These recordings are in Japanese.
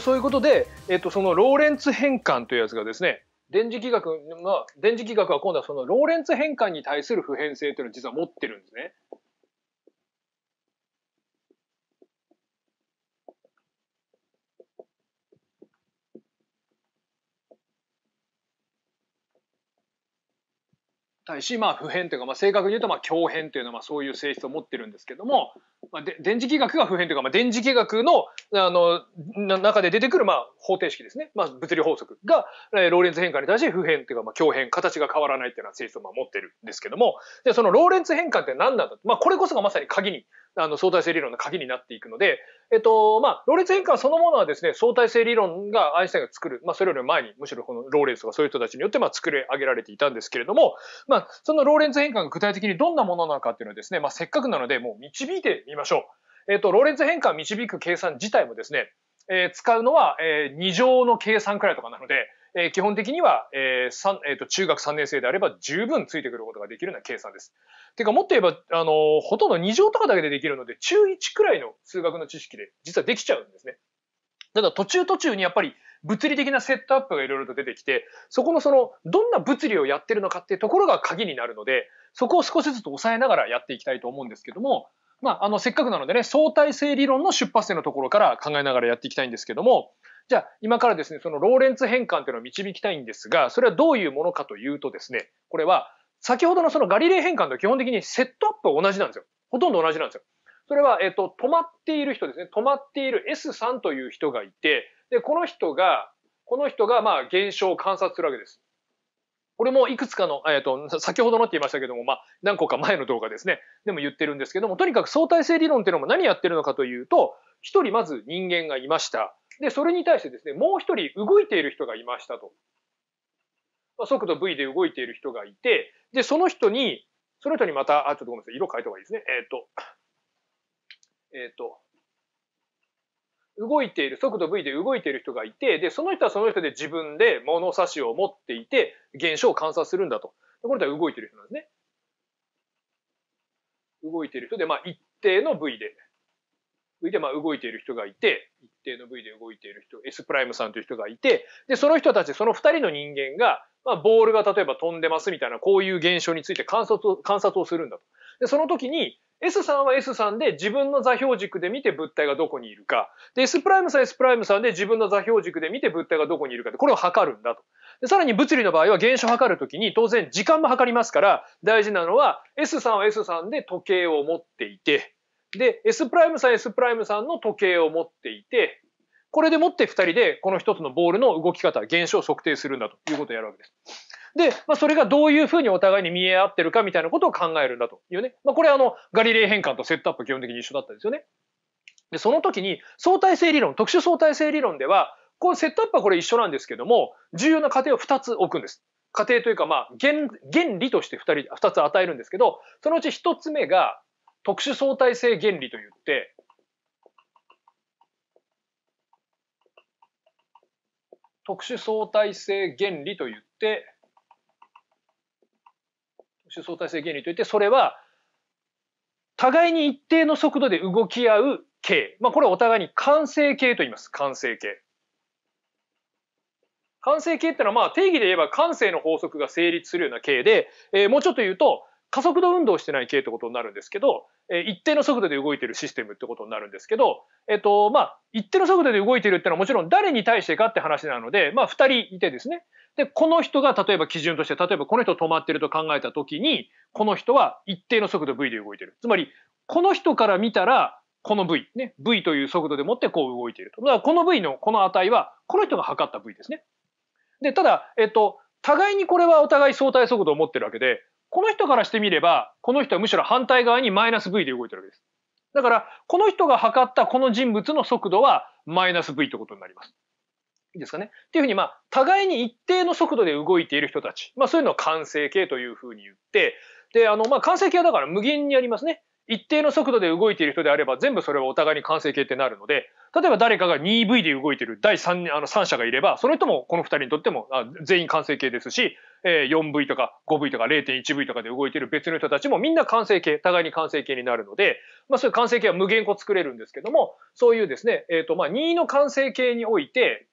そういうことで、えっと、そのローレンツ変換というやつがですね、電磁気学、まあ、電磁気学は今度はそのローレンツ変換に対する普遍性というのを実は持ってるんですね。対し、まあ、普遍というか、まあ、正確に言うと、まあ、強変というのは、まあ、そういう性質を持ってるんですけども、まあ、で電磁気学が普遍というか、まあ、電磁気学のあの中で出てくる、まあ、方程式ですね、まあ、物理法則が、えー、ローレンツ変換に対して普遍というか、まあ、強変形が変わらないというような性質を、まあ、持ってるんですけどもでそのローレンツ変換って何なんだまあ、これこそがまさに鍵にあの相対性理論の鍵になっていくので、えっと、まあ、ローレンツ変換そのものはですね、相対性理論がアインシュタインが作る、まあ、それより前に、むしろこのローレンスとかそういう人たちによって、まあ、作り上げられていたんですけれども、まあ、そのローレンツ変換が具体的にどんなものなのかっていうのはですね、まあ、せっかくなので、もう導いてみましょう。えっと、ローレンツ変換を導く計算自体もですね、えー、使うのは、えー、2乗の計算くらいとかなので、えー、基本的には、えーえーと、中学3年生であれば十分ついてくることができるような計算です。てかもっと言えば、あのー、ほとんど2乗とかだけでできるので、中1くらいの数学の知識で実はできちゃうんですね。ただ途中途中にやっぱり物理的なセットアップがいろいろと出てきて、そこのその、どんな物理をやってるのかっていうところが鍵になるので、そこを少しずつ抑えながらやっていきたいと思うんですけども、まあ、あの、せっかくなのでね、相対性理論の出発点のところから考えながらやっていきたいんですけども、じゃあ今からですね、そのローレンツ変換というのを導きたいんですが、それはどういうものかというとですね、これは先ほどのそのガリレー変換と基本的にセットアップ同じなんですよ。ほとんど同じなんですよ。それは、えっ、と、止まっている人ですね。止まっている S さんという人がいて、で、この人が、この人が、まあ、現象を観察するわけです。これもいくつかの、えっ、と、先ほどのって言いましたけども、まあ、何個か前の動画ですね、でも言ってるんですけども、とにかく相対性理論っていうのも何やってるのかというと、一人まず人間がいました。で、それに対してですね、もう一人動いている人がいましたと。ま速度 V で動いている人がいて、で、その人に、その人にまた、あ、ちょっとごめんなさい、色変えた方がいいですね。えっ、ー、と、えっ、ー、と、動いている、速度 V で動いている人がいて、で、その人はその人で自分で物差しを持っていて、現象を観察するんだと。でこの人は動いている人なんですね。動いている人で、まあ、一定の V で。で、まあ、動いている人がいて、一定の部位で動いている人、S プライムさんという人がいて、で、その人たち、その二人の人間が、まあ、ボールが例えば飛んでますみたいな、こういう現象について観察を、観察をするんだと。で、その時に、S さんは S さんで自分の座標軸で見て物体がどこにいるか。で、S プライムさん S プライムさんで自分の座標軸で見て物体がどこにいるかで、これを測るんだと。で、さらに物理の場合は現象を測るときに当然時間も測りますから、大事なのは S さんは S さんで時計を持っていて、で、S プライムさん S プライムさんの時計を持っていて、これでもって2人でこの1つのボールの動き方、現象を測定するんだということをやるわけです。で、まあ、それがどういうふうにお互いに見え合ってるかみたいなことを考えるんだというね。まあ、これあの、ガリレー変換とセットアップ基本的に一緒だったんですよね。で、その時に相対性理論、特殊相対性理論では、このセットアップはこれ一緒なんですけども、重要な過程を2つ置くんです。過程というか、まあ原、原理として2人、2つ与えるんですけど、そのうち1つ目が、特殊相対性原理といって、特殊相対性原理といって、特殊相対性原理といって、それは、互いに一定の速度で動き合う形。まあ、これはお互いに完成形と言います。完成形。完成形ってのはまあ定義で言えば完成の法則が成立するような形で、えー、もうちょっと言うと加速度運動してない系ってことになるんですけど、え一定の速度で動いてるシステムってことになるんですけど、えっと、まあ、一定の速度で動いてるってのはもちろん誰に対してかって話なので、まあ、二人いてですね。で、この人が例えば基準として、例えばこの人止まってると考えた時に、この人は一定の速度 V で動いてる。つまり、この人から見たら、この V、ね、V という速度でもってこう動いていると。だからこの V のこの値は、この人が測った V ですね。で、ただ、えっと、互いにこれはお互い相対速度を持ってるわけで、この人からしてみれば、この人はむしろ反対側にマイナス V で動いてるわけです。だから、この人が測ったこの人物の速度はマイナス V ってことになります。いいですかね。っていうふうに、まあ、互いに一定の速度で動いている人たち。まあ、そういうのを完成形というふうに言って、で、あの、まあ、完成形はだから無限にありますね。一定の速度で動いている人であれば全部それはお互いに完成形ってなるので例えば誰かが 2EV で動いている第 3, あの3社がいればその人もこの2人にとってもあ全員完成形ですし、え 4V とか 5V とか 0.1V とかで動いている別の人たちもみんな完成形互いに完成形になるので、まあ、そういう完成形は無限個作れるんですけどもそういうですね、えーとまあ、2の完成形において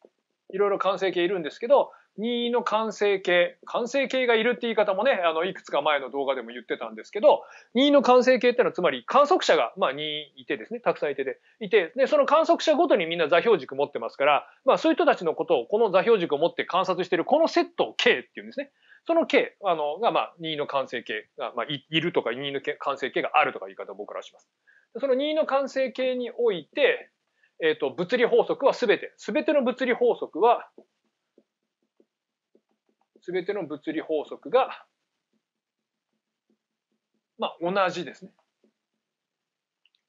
いろいろ完成形いるんですけど2の完成形。完成形がいるって言い方もね、あの、いくつか前の動画でも言ってたんですけど、2の完成形ってのはつまり観測者が、まあ2いてですね、たくさんいてで、いて、で、その観測者ごとにみんな座標軸持ってますから、まあそういう人たちのことを、この座標軸を持って観察してるこのセットを K っていうんですね。その K あのが、まあ、任意の完成形が、まあ、いるとか任意の完成形があるとか言い方を僕らします。その任意の完成形において、えーと、と物理法則は全て全ての物理法則は全ての物理法則が、まあ、同じですね。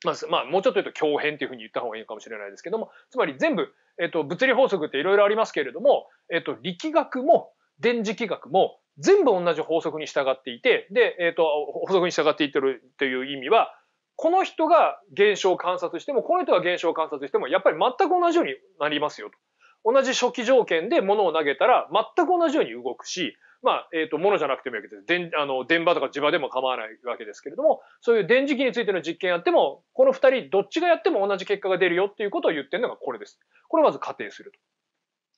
まあ、まあ、もうちょっと言うと共変というふうに言った方がいいかもしれないですけども、つまり全部、えっと、物理法則っていろいろありますけれども、えっと、力学も電磁気学も全部同じ法則に従っていて、で、えっと、法則に従っていってるという意味は、この人が現象を観察しても、この人が現象を観察しても、やっぱり全く同じようになりますよと。同じ初期条件で物を投げたら全く同じように動くし、まあ、えっ、ー、と、物じゃなくてもいいわけです。電、あの、電場とか磁場でも構わないわけですけれども、そういう電磁気についての実験やっても、この二人どっちがやっても同じ結果が出るよっていうことを言ってるのがこれです。これをまず仮定すると。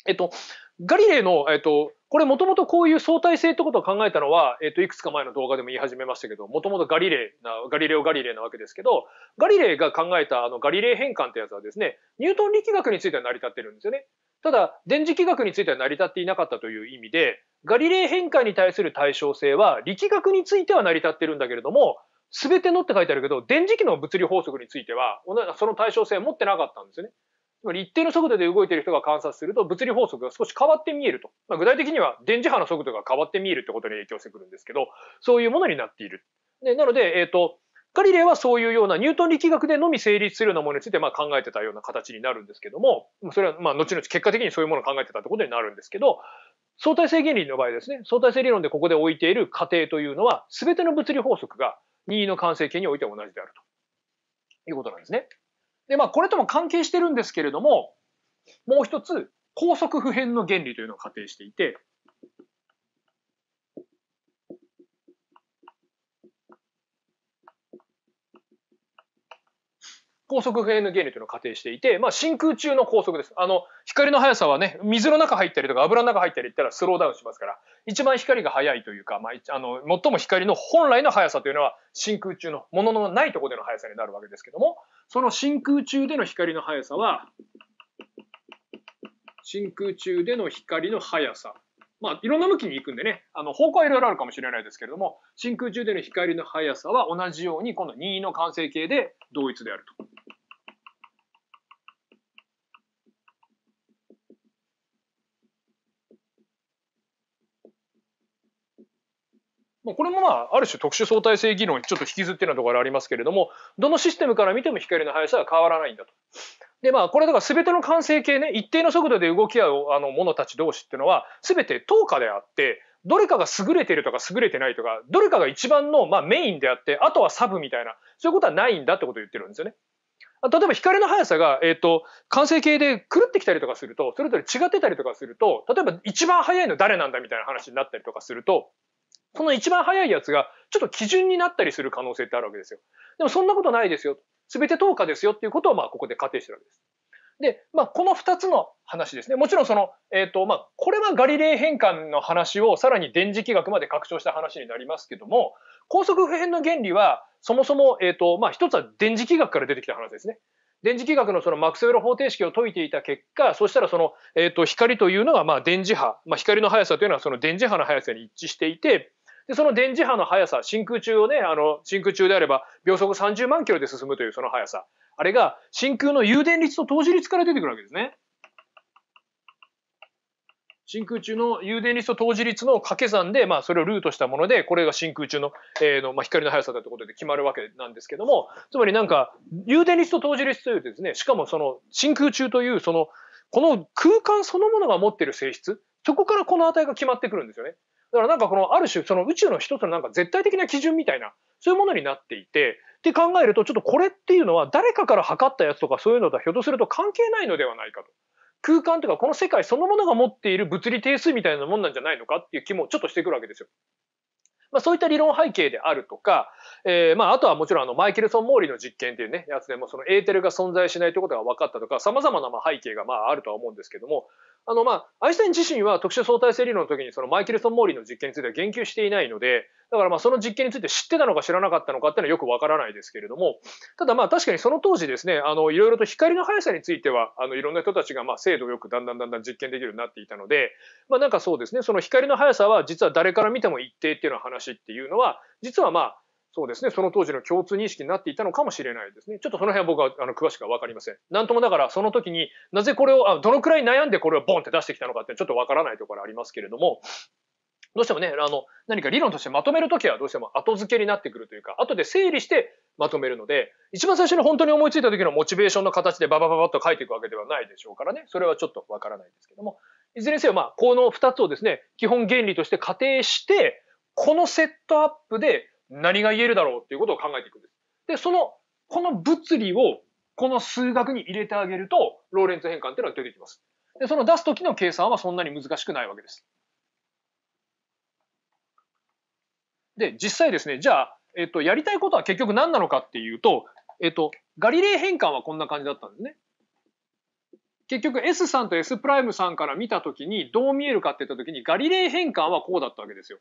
えっと、ガリレーの、えっと、これもともとこういう相対性ってことを考えたのは、えっと、いくつか前の動画でも言い始めましたけど、もともとガリレーな、ガリレオ・ガリレーなわけですけど、ガリレーが考えたあのガリレー変換ってやつはですね、ニュートン力学については成り立ってるんですよね。ただ、電磁気学については成り立っていなかったという意味で、ガリレー変換に対する対称性は力学については成り立ってるんだけれども、すべてのって書いてあるけど、電磁気の物理法則については、その対称性持ってなかったんですよね。つまり一定の速度で動いている人が観察すると物理法則が少し変わって見えると。まあ、具体的には電磁波の速度が変わって見えるってことに影響してくるんですけど、そういうものになっている。でなので、えっ、ー、と、ガリレーはそういうようなニュートン力学でのみ成立するようなものについてまあ考えてたような形になるんですけども、それはまあ後々結果的にそういうものを考えてたってことになるんですけど、相対性原理の場合ですね、相対性理論でここで置いている過程というのは、全ての物理法則が任意の完成形においては同じであるということなんですね。で、まあ、これとも関係してるんですけれども、もう一つ、高速不変の原理というのを仮定していて、高速 FN 原理というのを仮定していて、まあ、真空中の高速です。あの、光の速さはね、水の中入ったりとか油の中入ったりったらスローダウンしますから、一番光が速いというか、まあ、あの、最も光の本来の速さというのは真空中のもののないところでの速さになるわけですけども、その真空中での光の速さは、真空中での光の速さ。まあ、いろんな向きに行くんでね、あの、方向はいろいろあるかもしれないですけれども、真空中での光の速さは同じように、この任意の完成形で同一であると。まあ、これもまあ、ある種特殊相対性技能にちょっと引きずってるようなところありますけれども、どのシステムから見ても光の速さは変わらないんだと。でまあ、これだから全ての完成形ね一定の速度で動き合うあの者たち同士っていうのは全て等価であってどれかが優れてるとか優れてないとかどれかが一番の、まあ、メインであってあとはサブみたいなそういうことはないんだってことを言ってるんですよね。例えば光の速さが、えーと、と完成形で狂ってきたりとかするとそれぞれ違ってたりとかすると例えば一番速いの誰なんだみたいな話になったりとかするとその一番早いやつが、ちょっと基準になったりする可能性ってあるわけですよ。でもそんなことないですよ。すべて等価ですよっていうことを、まあ、ここで仮定してるわけです。で、まあ、この二つの話ですね。もちろんその、えっ、ー、と、まあ、これはガリレー変換の話をさらに電磁気学まで拡張した話になりますけども、高速普遍の原理は、そもそも、えっ、ー、と、まあ、一つは電磁気学から出てきた話ですね。電磁気学のそのマクスウェル方程式を解いていた結果、そしたらその、えっ、ー、と、光というのは、まあ、電磁波、まあ、光の速さというのはその電磁波の速さに一致していて、で、その電磁波の速さ、真空中をね、あの、真空中であれば秒速30万キロで進むというその速さ。あれが真空の誘電率と投磁率から出てくるわけですね。真空中の誘電率と投磁率の掛け算で、まあ、それをルートしたもので、これが真空中の,、えーのまあ、光の速さだってことで決まるわけなんですけども、つまりなんか、誘電率と投磁率というですね、しかもその真空中という、その、この空間そのものが持っている性質、そこからこの値が決まってくるんですよね。だからなんかこのある種その宇宙の一つのなんか絶対的な基準みたいなそういうものになっていてって考えるとちょっとこれっていうのは誰かから測ったやつとかそういうのとはひょっとすると関係ないのではないかと。空間とかこの世界そのものが持っている物理定数みたいなもんなんじゃないのかっていう気もちょっとしてくるわけですよ。まあ、そういった理論背景であるとか、えー、まあ、あとはもちろんあのマイケルソン・モーリーの実験っていうね、やつでもそのエーテルが存在しないということが分かったとか、様々なま背景がまああるとは思うんですけども、あのまあ、アイスシン自身は特殊相対性理論の時にそのマイケルソン・モーリーの実験については言及していないので、だからまあその実験について知ってたのか知らなかったのかっていうのはよくわからないですけれども、ただまあ確かにその当時ですね、あのいろいろと光の速さについては、あのいろんな人たちがまあ精度よくだんだんだんだん実験できるようになっていたので、まあなんかそうですね、その光の速さは実は誰から見ても一定っていうような話っていうのは、実はまあ、そうですね、その当時の共通認識になっていたのかもしれないですね。ちょっとその辺は僕はあの詳しくは分かりません。なんともだから、その時になぜこれをあ、どのくらい悩んでこれをボンって出してきたのかってちょっと分からないところありますけれども、どうしてもね、あの、何か理論としてまとめるときはどうしても後付けになってくるというか、後で整理してまとめるので、一番最初に本当に思いついた時のモチベーションの形でババババッと書いていくわけではないでしょうからね、それはちょっとわからないですけども、いずれにせよ、まあ、この2つをですね、基本原理として仮定して、このセットアップで何が言えるだろうっていうことを考えていくんです。で、その、この物理をこの数学に入れてあげると、ローレンツ変換っていうのは出てきます。で、その出す時の計算はそんなに難しくないわけです。で、実際ですね、じゃあ、えっと、やりたいことは結局何なのかっていうと、えっと、ガリレー変換はこんな感じだったんですね。結局 S さんと S プライムさんから見たときにどう見えるかって言ったときにガリレー変換はこうだったわけですよ。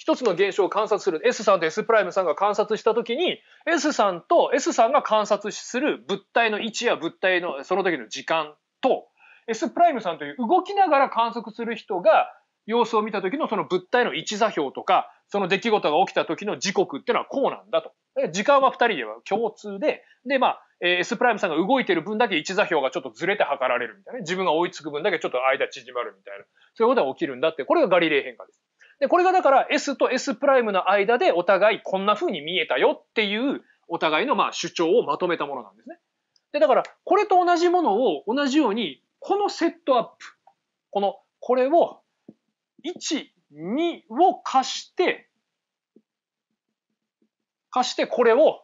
一つの現象を観察する S さんと S プライムさんが観察した時に S さんと S さんが観察する物体の位置や物体のその時の時間と S プライムさんという動きながら観測する人が様子を見た時のその物体の位置座標とかその出来事が起きた時の時刻っていうのはこうなんだと。時間は2人では共通で、で、まあ、え S プライムさんが動いてる分だけ位置座標がちょっとずれて測られるみたいなね。自分が追いつく分だけちょっと間縮まるみたいな。そういうことが起きるんだって。これがガリレー変化です。で、これがだから S と S プライムの間でお互いこんな風に見えたよっていうお互いのまあ主張をまとめたものなんですね。で、だからこれと同じものを同じようにこのセットアップ、この、これを1、2を貸して、貸してこれを、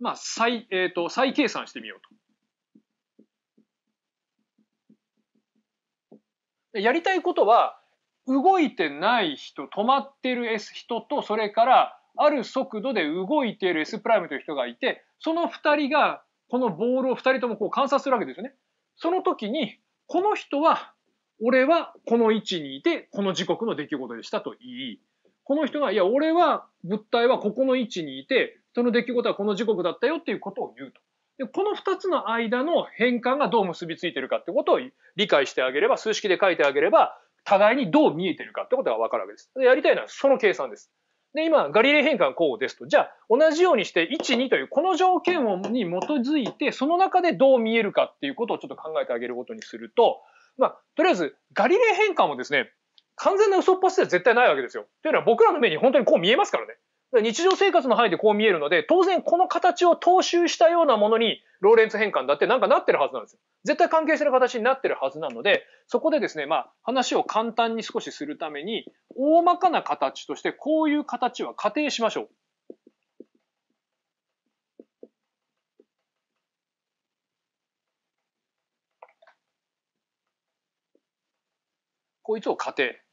まあ、再、えっ、ー、と、再計算してみようと。やりたいことは、動いてない人、止まってる S 人と、それからある速度で動いている S プライムという人がいて、その2人がこのボールを2人ともこう観察するわけですよね。その時に、この人は、俺はこの位置にいて、この時刻の出来事でしたと言い、この人が、いや、俺は、物体はここの位置にいて、その出来事はこの時刻だったよっていうことを言うと。で、この2つの間の変換がどう結びついてるかってことを理解してあげれば、数式で書いてあげれば、互いにどう見えてるかってことが分かるわけです。でやりたいのはその計算です。で、今、ガリレー変換こうですと、じゃあ、同じようにして、1、2という、この条件に基づいて、その中でどう見えるかっていうことをちょっと考えてあげることにすると、まあ、とりあえず、ガリレー変換もですね、完全な嘘っぱしでは絶対ないわけですよ。というのは、僕らの目に本当にこう見えますからね。日常生活の範囲でこう見えるので、当然この形を踏襲したようなものに、ローレンツ変換だってなんかなってるはずなんですよ。絶対関係する形になってるはずなので、そこでですね、まあ話を簡単に少しするために、大まかな形としてこういう形は仮定しましょう。こいつを仮定。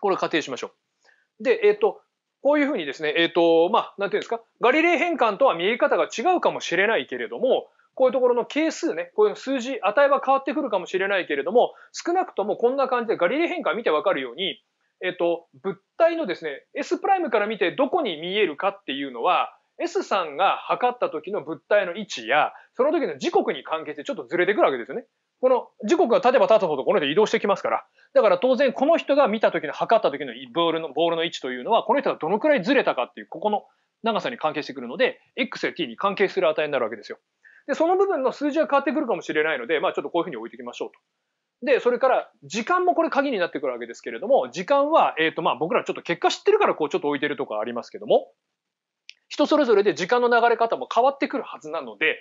これ仮定しましょう。で、えっ、ー、と、こういうふうにですね、えっ、ー、と、まあ、なんていうんですか、ガリレー変換とは見え方が違うかもしれないけれども、こういうところの係数ね、こういう数字、値は変わってくるかもしれないけれども、少なくともこんな感じでガリレー変換見てわかるように、えっ、ー、と、物体のですね、S' プライムから見てどこに見えるかっていうのは、S さんが測った時の物体の位置や、その時の時刻に関係してちょっとずれてくるわけですよね。この時刻が経てば経つほどこの人移動してきますから。だから当然この人が見た時の測った時のボールの、ボールの位置というのはこの人がどのくらいずれたかっていうここの長さに関係してくるので、x や t に関係する値になるわけですよ。で、その部分の数字が変わってくるかもしれないので、まあちょっとこういうふうに置いておきましょうと。で、それから時間もこれ鍵になってくるわけですけれども、時間は、えっ、ー、とまあ僕らちょっと結果知ってるからこうちょっと置いてるとかありますけども、人それぞれで時間の流れ方も変わってくるはずなので、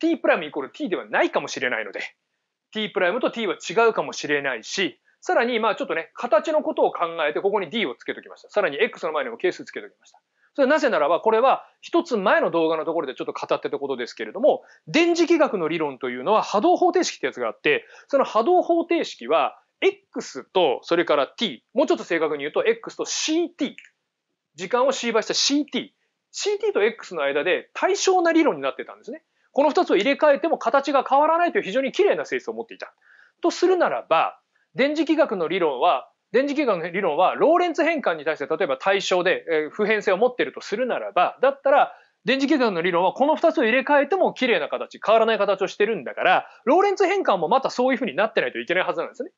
t プライムイコール t ではないかもしれないので、t プライムと t は違うかもしれないし、さらに、まあちょっとね、形のことを考えて、ここに d をつけときました。さらに x の前にも係数つけときました。それはなぜならば、これは一つ前の動画のところでちょっと語ってたことですけれども、電磁気学の理論というのは波動方程式ってやつがあって、その波動方程式は、x と、それから t、もうちょっと正確に言うと、x と ct、時間を c 倍した ct、ct と x の間で対称な理論になってたんですね。この2つを入れ替えても形が変わらないという非常に綺麗な性質を持っていた。とするならば、電磁気学の理論は、電磁気学の理論は、ローレンツ変換に対して例えば対象で、え普遍性を持っているとするならば、だったら、電磁気学の理論はこの2つを入れ替えても綺麗な形、変わらない形をしてるんだから、ローレンツ変換もまたそういう風になってないといけないはずなんですね。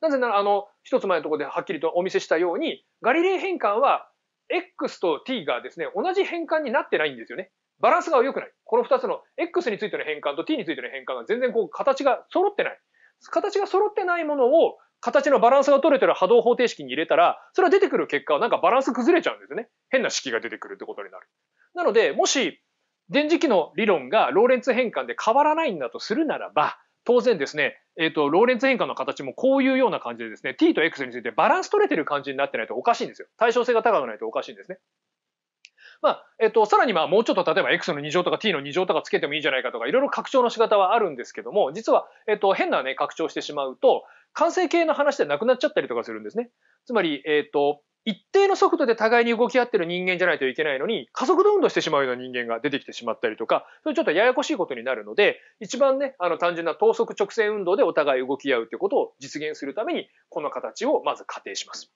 なぜなら、あの、一つ前のところではっきりとお見せしたように、ガリレー変換は X と T がですね、同じ変換になってないんですよね。バランスが良くない。この2つの X についての変換と T についての変換が全然こう形が揃ってない。形が揃ってないものを形のバランスが取れてる波動方程式に入れたら、それは出てくる結果はなんかバランス崩れちゃうんですね。変な式が出てくるってことになる。なので、もし電磁気の理論がローレンツ変換で変わらないんだとするならば、当然ですね、えっ、ー、と、ローレンツ変換の形もこういうような感じでですね、t と x についてバランス取れてる感じになってないとおかしいんですよ。対称性が高くないとおかしいんですね。まあ、えっと、さらにまあもうちょっと例えば x の2乗とか t の2乗とかつけてもいいんじゃないかとか、いろいろ拡張の仕方はあるんですけども、実は、えっと、変なね、拡張してしまうと、完成形の話でなくなっちゃったりとかするんですね。つまり、えっと、一定の速度で互いに動き合ってる人間じゃないといけないのに、加速度運動してしまうような人間が出てきてしまったりとか、それちょっとややこしいことになるので、一番ね、あの単純な等速直線運動でお互い動き合うということを実現するために、この形をまず仮定します。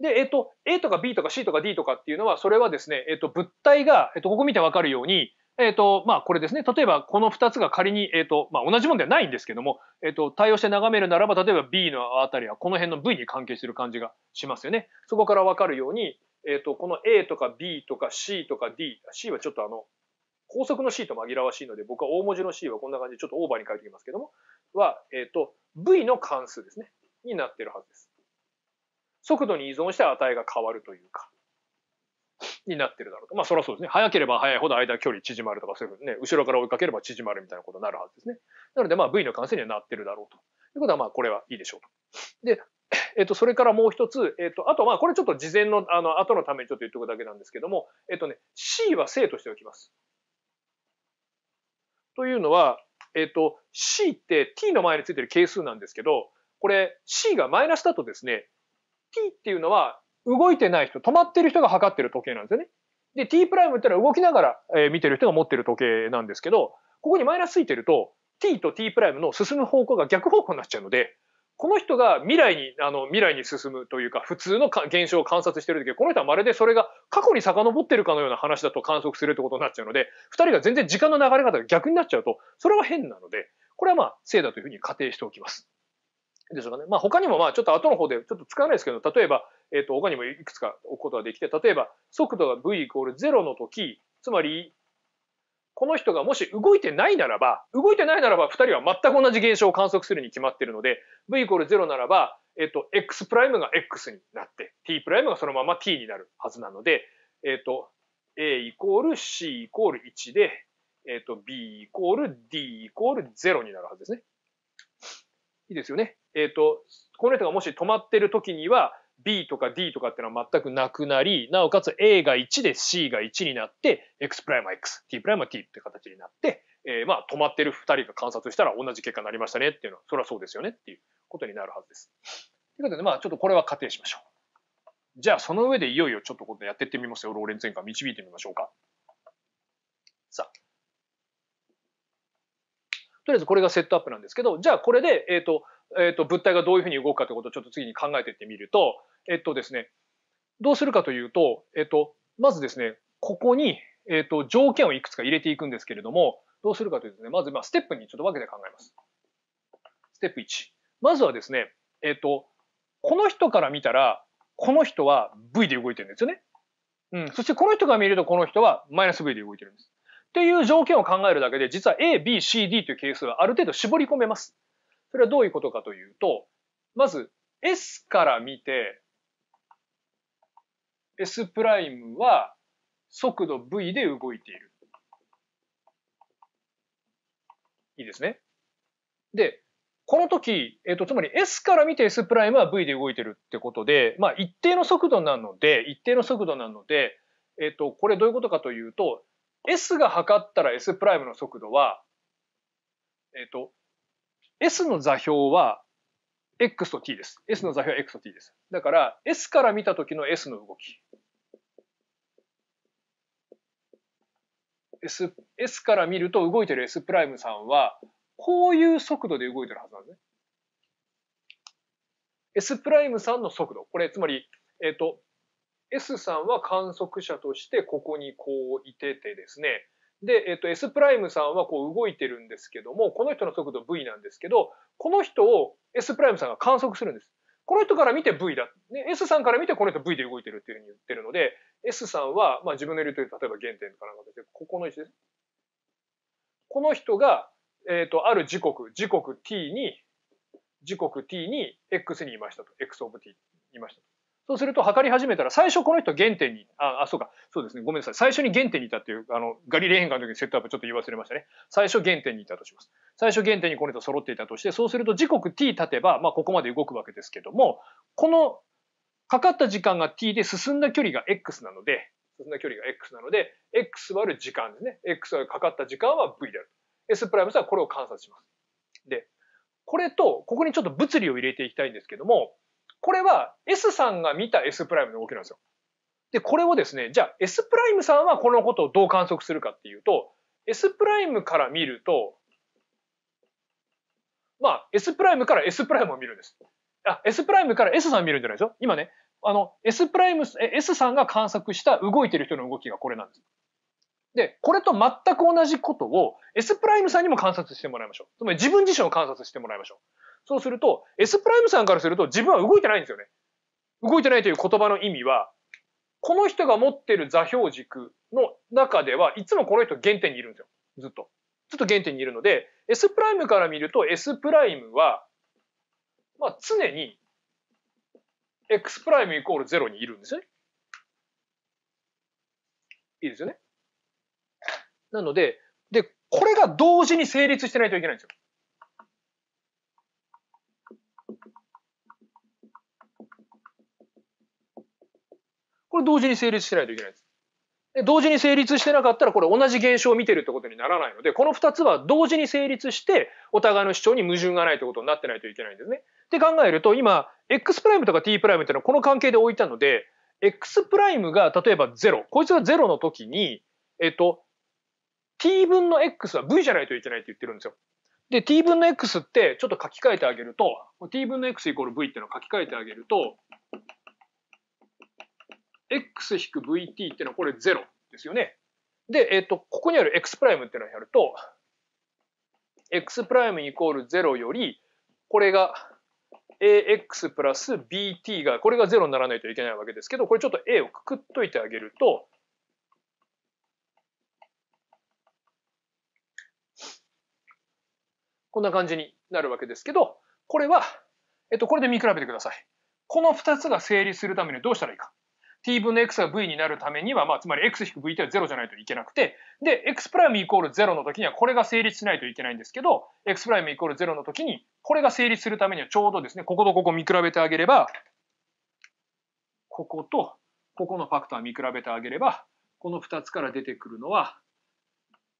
で、えっ、と、A とか B とか C とか D とかっていうのは、それはですね、えっ、と、物体が、えっ、と、ここ見てわかるように、えっ、と、まあ、これですね。例えば、この2つが仮に、えっ、と、まあ、同じもんではないんですけども、えっ、と、対応して眺めるならば、例えば B のあたりはこの辺の V に関係する感じがしますよね。そこからわかるように、えっ、と、この A とか B とか C とか D、C はちょっとあの、高速の C と紛らわしいので、僕は大文字の C はこんな感じでちょっとオーバーに書いておきますけども、は、えっ、と、V の関数ですね。になってるはずです。速度に依存して値が変わるというか、になってるだろうと。まあそりゃそうですね。速ければ速いほど間距離縮まるとか、そういうね、後ろから追いかければ縮まるみたいなことになるはずですね。なのでまあ V の関数にはなってるだろうと。ということはまあこれはいいでしょうと。で、えっと、それからもう一つ、えっと、あとまあこれちょっと事前の、あの、後のためにちょっと言っておくだけなんですけども、えっとね、C は正としておきます。というのは、えっと、C って T の前についてる係数なんですけど、これ C がマイナスだとですね、T っていうのは動いてない人、止まってる人が測ってる時計なんですよね。で、T プライムってのは動きながら、え見てる人が持ってる時計なんですけど、ここにマイナスついてると、t と t プライムの進む方向が逆方向になっちゃうので、この人が未来に、あの、未来に進むというか、普通の現象を観察してる時、この人はまるでそれが過去に遡ってるかのような話だと観測するってことになっちゃうので、二人が全然時間の流れ方が逆になっちゃうと、それは変なので、これはまあ、正だというふうに仮定しておきます。でしょうかね。まあ、他にも、まあ、ちょっと後の方で、ちょっと使わないですけど、例えば、えっ、ー、と、他にもいくつか置くことができて、例えば、速度が v イコール0の時、つまり、この人がもし動いてないならば、動いてないならば、2人は全く同じ現象を観測するに決まっているので、v イコール0ならば、えっ、ー、と、x プライムが x になって、t プライムがそのまま t になるはずなので、えっ、ー、と、a イコール c イコール1で、えっ、と、b イコール d イコール0になるはずですね。いいですよね。えっ、ー、と、この人がもし止まってる時には、B とか D とかっていうのは全くなくなり、なおかつ A が1で C が1になって、X プライマ X、T プライマ T って形になって、えー、まあ止まってる2人が観察したら同じ結果になりましたねっていうのは、それはそうですよねっていうことになるはずです。ということで、まあちょっとこれは仮定しましょう。じゃあその上でいよいよちょっとことやっていってみますよ。ローレンツ変換導いてみましょうか。さあ。とりあえずこれがセットアップなんですけど、じゃあこれで、えっ、ー、と、えっ、と、物体がどういうふうに動くかということをちょっと次に考えていってみると、えっ、とですね、どうするかというと、えっ、と、まずですね、ここに、えっ、と、条件をいくつか入れていくんですけれども、どうするかというとね、まず、まあ、ステップにちょっと分けて考えます。ステップ1。まずはですね、えっ、と、この人から見たら、この人は V で動いてるんですよね。うん。そしてこの人が見ると、この人はマイナス V で動いてるんです。っていう条件を考えるだけで、実は A、B、C、D という係数はある程度絞り込めます。それはどういうことかというと、まず S から見て、S プライムは速度 v で動いている。いいですね。で、この時、えっ、と、つまり S から見て S プライムは v で動いてるってことで、まあ一定の速度なので、一定の速度なので、えっ、と、これどういうことかというと、S が測ったら S プライムの速度は、えっ、と、S の座標は X と T です。S の座標は X と T です。だから S から見た時の S の動き。S, S から見ると動いてる S プライムさんはこういう速度で動いてるはずなんですね。S プライムさんの速度。これつまり、えっ、ー、と、S さんは観測者としてここにこういててですね、で、えっと、S プライムさんはこう動いてるんですけども、この人の速度 V なんですけど、この人を S プライムさんが観測するんです。この人から見て V だ。S さんから見てこの人 V で動いてるっていうふうに言ってるので、S さんは、まあ自分のいるという、例えば原点からなんで、ここの位置です。この人が、えっ、ー、と、ある時刻、時刻 t に、時刻 t に x にいましたと。x of t にいましたと。そうすると測り始めたら、最初この人原点に、あ、あ、そうか、そうですね、ごめんなさい。最初に原点にいたっていう、あの、ガリレー変換の時にセットアップちょっと言い忘れましたね。最初原点にいたとします。最初原点にこの人揃っていたとして、そうすると時刻 t 立てば、まあ、ここまで動くわけですけども、この、かかった時間が t で進んだ距離が x なので、進んだ距離が x なので、x 割る時間ですね。x るかかった時間は v である。s プライムスはこれを観察します。で、これと、ここにちょっと物理を入れていきたいんですけども、これは S さんが見た S プライムの動きなんですよ。で、これをですね、じゃあ S プライムさんはこのことをどう観測するかっていうと、S プライムから見ると、まあ、S プライムから S プライムを見るんです。あ、S プライムから S さん見るんじゃないですよ。今ね、あの、S プライム、S さんが観測した動いてる人の動きがこれなんです。で、これと全く同じことを S プライムさんにも観察してもらいましょう。つまり自分自身を観察してもらいましょう。そうすると、S プライムさんからすると自分は動いてないんですよね。動いてないという言葉の意味は、この人が持ってる座標軸の中では、いつもこの人原点にいるんですよ。ずっと。ずっと原点にいるので、S プライムから見ると S プライムは、まあ常に X プライムイコール0にいるんですよね。いいですよね。なので、で、これが同時に成立してないといけないんですよ。これ同時に成立してないといけないです。で同時に成立してなかったらこれ同じ現象を見てるってことにならないのでこの二つは同時に成立してお互いの主張に矛盾がないってことになってないといけないんですね。って考えると今 x プライムとか t プライムっていうのはこの関係で置いたので x プライムが例えば0こいつが0の時にえっと t 分の x は v じゃないといけないって言ってるんですよ。で t 分の x ってちょっと書き換えてあげると t 分の x イコール v っていうのを書き換えてあげると x-vt ってのはこれ0ですよね。で、えっ、ー、と、ここにある x プライムっていうのをやると、x プライムイコール0より、これが ax プラス bt が、これが0にならないといけないわけですけど、これちょっと a をくくっといてあげると、こんな感じになるわけですけど、これは、えっと、これで見比べてください。この2つが整理するためにどうしたらいいか。t 分の x が v になるためには、まあ、つまり x-v っては0じゃないといけなくて、で、x プライムイコール0の時にはこれが成立しないといけないんですけど、x プライムイコール0の時に、これが成立するためにはちょうどですね、こことここ見比べてあげれば、こことここのファクター見比べてあげれば、この2つから出てくるのは、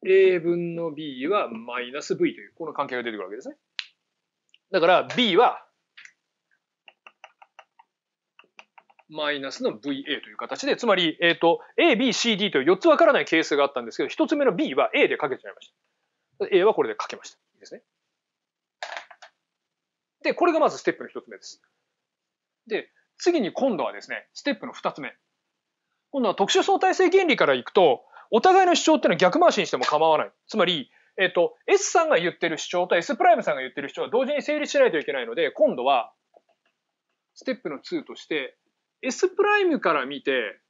a 分の b はマイナス v という、この関係が出てくるわけですね。だから b はマイナスの VA という形で、つまり、えっ、ー、と、A、B、C、D という4つわからない係数があったんですけど、1つ目の B は A でかけちゃいました。A はこれでかけました。いいですね。で、これがまずステップの1つ目です。で、次に今度はですね、ステップの2つ目。今度は特殊相対性原理からいくと、お互いの主張っていうのは逆回しにしても構わない。つまり、えっ、ー、と、S さんが言ってる主張と S プライムさんが言ってる主張は同時に成立しないといけないので、今度は、ステップの2として、S プライムから見て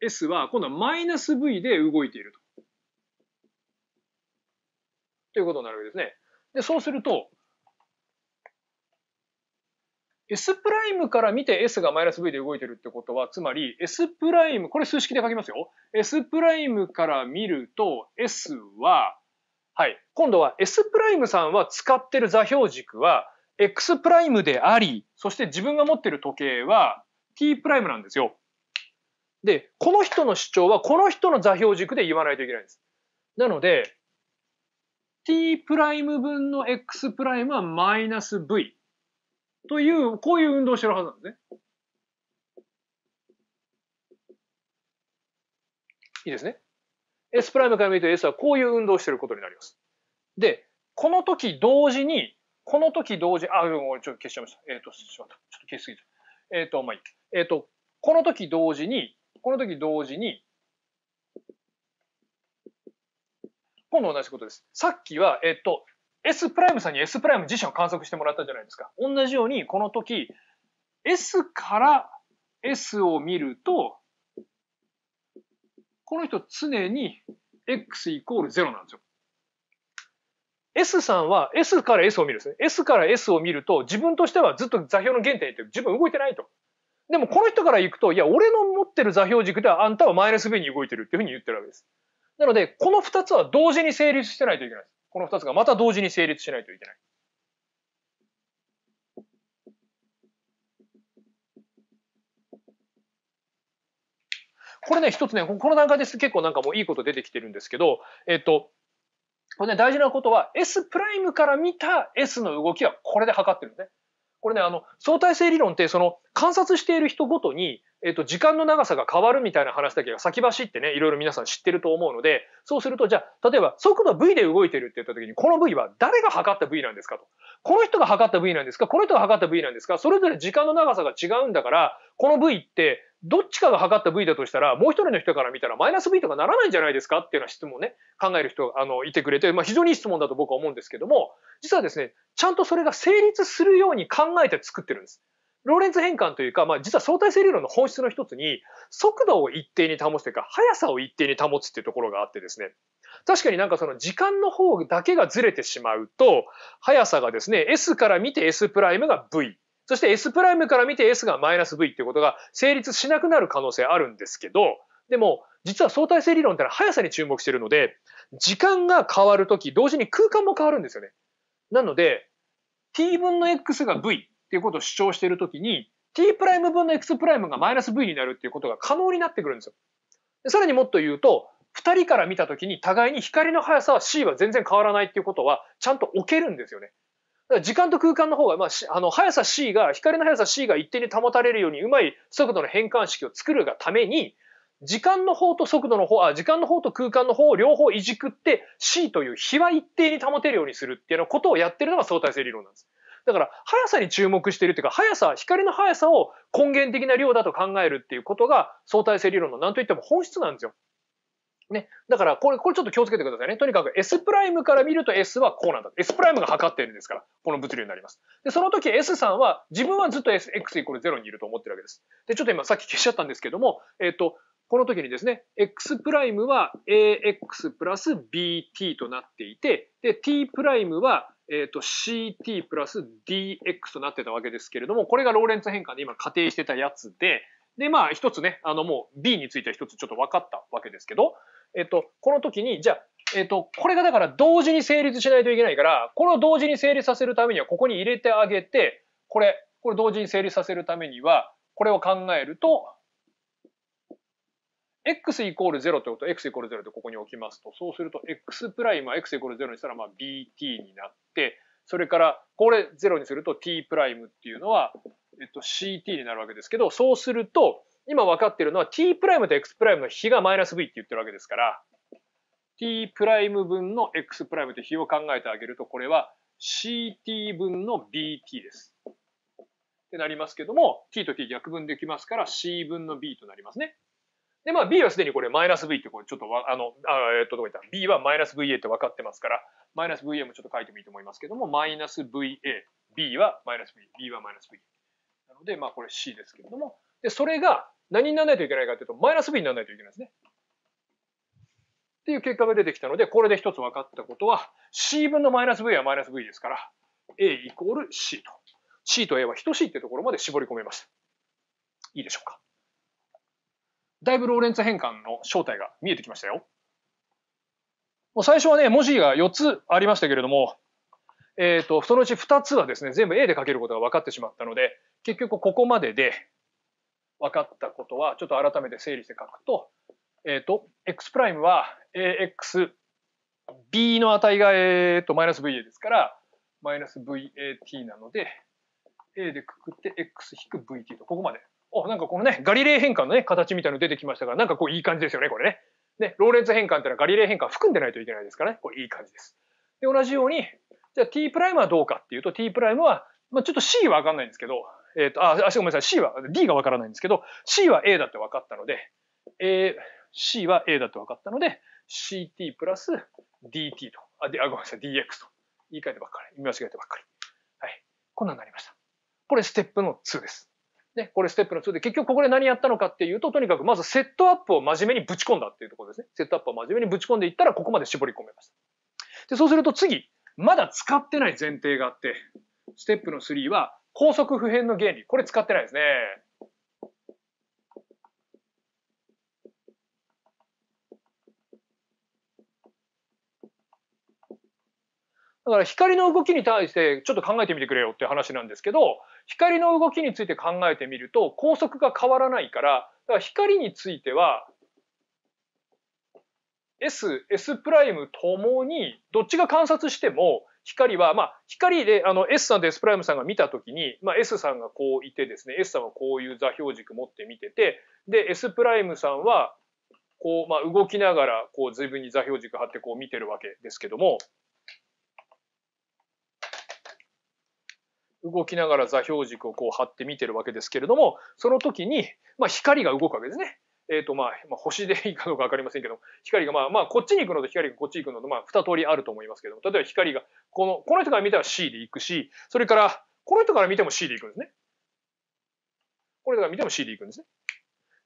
S は今度はマイナス V で動いていると。ということになるわけですね。で、そうすると S プライムから見て S がマイナス V で動いてるってことは、つまり S プライム、これ数式で書きますよ。S プライムから見ると S は、はい、今度は S プライムさんは使ってる座標軸は x プライムであり、そして自分が持ってる時計は t プライムなんですよ。で、この人の主張はこの人の座標軸で言わないといけないんです。なので、t プライム分の x プライムはマイナス v という、こういう運動をしてるはずなんですね。いいですね。S プライムから見ると S はこういう運動をしてることになります。で、この時同時にこの時同時、あ、もうちょっと消しちゃいました。えっ、ー、と、しまった。ちょっと消しすぎた。えっ、ー、と、まあいい。えっ、ー、と、この時同時に、この時同時に、今度同じことです。さっきは、えっ、と、S プライムさんに S プライム自身を観測してもらったじゃないですか。同じように、この時、S から S を見ると、この人常に X イコール0なんですよ。S さんは S から S を見るんですね。S から S を見ると自分としてはずっと座標の原点って自分動いてないと。でもこの人から行くと、いや、俺の持ってる座標軸ではあんたはマイナス B に動いてるっていうふうに言ってるわけです。なので、この2つは同時に成立してないといけないです。この2つがまた同時に成立しないといけない。これね、一つね、この段階です結構なんかもういいこと出てきてるんですけど、えっと、これね、大事なことは S プライムから見た S の動きはこれで測ってるんですね。これね、あの、相対性理論ってその観察している人ごとに、えっと、時間の長さが変わるみたいな話だけが先走ってね、いろいろ皆さん知ってると思うので、そうすると、じゃあ、例えば速度 V で動いてるって言った時に、この V は誰が測った V なんですかと。この人が測った V なんですかこの人が測った V なんですかそれぞれ時間の長さが違うんだから、この V って、どっちかが測った V だとしたら、もう一人の人から見たらマイナス V とかならないんじゃないですかっていうような質問ね、考える人、あの、いてくれて、まあ非常にいい質問だと僕は思うんですけども、実はですね、ちゃんとそれが成立するように考えて作ってるんです。ローレンツ変換というか、まあ、実は相対性理論の本質の一つに、速度を一定に保つというか、速さを一定に保つっていうところがあってですね、確かになんかその時間の方だけがずれてしまうと、速さがですね、S から見て S プライムが V。そして S プライムから見て S がマイナス V っていうことが成立しなくなる可能性あるんですけど、でも、実は相対性理論ってのは速さに注目してるので、時間が変わるとき、同時に空間も変わるんですよね。なので、t 分の x が v、っていうことを主張しているときに、t プライム分の x プライムがマイナス v になるっていうことが可能になってくるんですよ。でさらにもっと言うと、2人から見たときに互いに光の速さは c は全然変わらないっていうことはちゃんと置けるんですよね。だから時間と空間の方が、まあ、あの速さ c が、光の速さ c が一定に保たれるようにうまい速度の変換式を作るがために、時間の方と速度の方、あ、時間の方と空間の方を両方いじくって C という比は一定に保てるようにするっていうようなことをやってるのが相対性理論なんです。だから、速さに注目しているというか、速さ、光の速さを根源的な量だと考えるっていうことが、相対性理論の何といっても本質なんですよ。ね。だから、これ、これちょっと気をつけてくださいね。とにかく S プライムから見ると S はこうなんだ。S プライムが測っているんですから、この物流になります。で、その時 S さんは、自分はずっと S、X イコール0にいると思ってるわけです。で、ちょっと今さっき消しちゃったんですけども、えっ、と、この時にですね、X プライムは AX プラス BT となっていて、で、T プライムはえっ、ー、と CT プラス DX となってたわけですけれども、これがローレンツ変換で今仮定してたやつで、で、まあ一つね、あのもう B については一つちょっと分かったわけですけど、えっ、ー、と、この時に、じゃあ、えっ、ー、と、これがだから同時に成立しないといけないから、これを同時に成立させるためには、ここに入れてあげて、これ、これ同時に成立させるためには、これを考えると、x イコール0ってこと、x イコール0ってここに置きますと、そうすると x プライムは x イコール0にしたら、まあ bt になって、それから、これ0にすると t プライムっていうのは、えっと ct になるわけですけど、そうすると、今分かってるのは t プライムと x プライムの比がマイナス v って言ってるわけですから、t プライム分の x プライムと比を考えてあげると、これは ct 分の bt です。ってなりますけども、t と t 逆分できますから c 分の b となりますね。で、まあ B はすでにこれマイナス V ってこれちょっとあの、あえっと、どこ行った ?B はマイナス VA って分かってますから、マイナス VA もちょっと書いてもいいと思いますけども、マイナス VA、B はマイナス V、B はマイナス V。なので、まあこれ C ですけれども、で、それが何にならないといけないかというと、マイナス V にならないといけないですね。っていう結果が出てきたので、これで一つ分かったことは、C 分のマイナス V はマイナス V ですから、A イコール C と。C と A は等しいってところまで絞り込めます。いいでしょうか。だいぶローレンツ変換の正体が見えてきましたよ。もう最初はね、文字が4つありましたけれども、えっ、ー、と、そのうち2つはですね、全部 A で書けることが分かってしまったので、結局ここまでで分かったことは、ちょっと改めて整理して書くと、えっ、ー、と、x' は ax、b の値が、えー、と、マイナス va ですから、マイナス vat なので、a でくくって x-vt くと、ここまであ、なんかこのね、ガリレー変換のね、形みたいの出てきましたから、なんかこういい感じですよね、これね。ね、ローレンツ変換ってのはガリレー変換含んでないといけないですからね、これいい感じです。で、同じように、じゃあ t プライムはどうかっていうと、t プライムは、まあ、ちょっと c はわかんないんですけど、えっ、ー、と、あ、ごめんなさい、c は、d がわからないんですけど、c は a だって分かったので、a、c は a だって分かったので、ct プラス dt と、あ、で、あ、ごめんなさい、dx と。言い換えてばっかり。見間違えてばっかり。はい。こんなになりました。これ、ステップの2です。ね、これステップの2で、結局ここで何やったのかっていうと、とにかくまずセットアップを真面目にぶち込んだっていうところですね。セットアップを真面目にぶち込んでいったら、ここまで絞り込めました。で、そうすると次、まだ使ってない前提があって、ステップの3は、高速不変の原理。これ使ってないですね。だから光の動きに対してちょっと考えてみてくれよって話なんですけど光の動きについて考えてみると高速が変わらないからだから光については S、S プライムともにどっちが観察しても光は、まあ、光で、あの、S さんと S プライムさんが見たときに、まあ、S さんがこういてですね、S さんはこういう座標軸持って見てて、で、S プライムさんは、こう、まあ、動きながら、こう、随分に座標軸張ってこう見てるわけですけども、動きながら座標軸をこう張って見てるわけですけれども、その時に、まあ、光が動くわけですね。えっ、ー、と、まあ、まあ、星でいいかどうかわかりませんけど光が、まあ、まあ、こっちに行くのと光がこっちに行くのと、まあ、二通りあると思いますけども、例えば光が、この、この人から見たら C で行くし、それから、この人から見ても C で行くんですね。これから見ても C で行くんですね。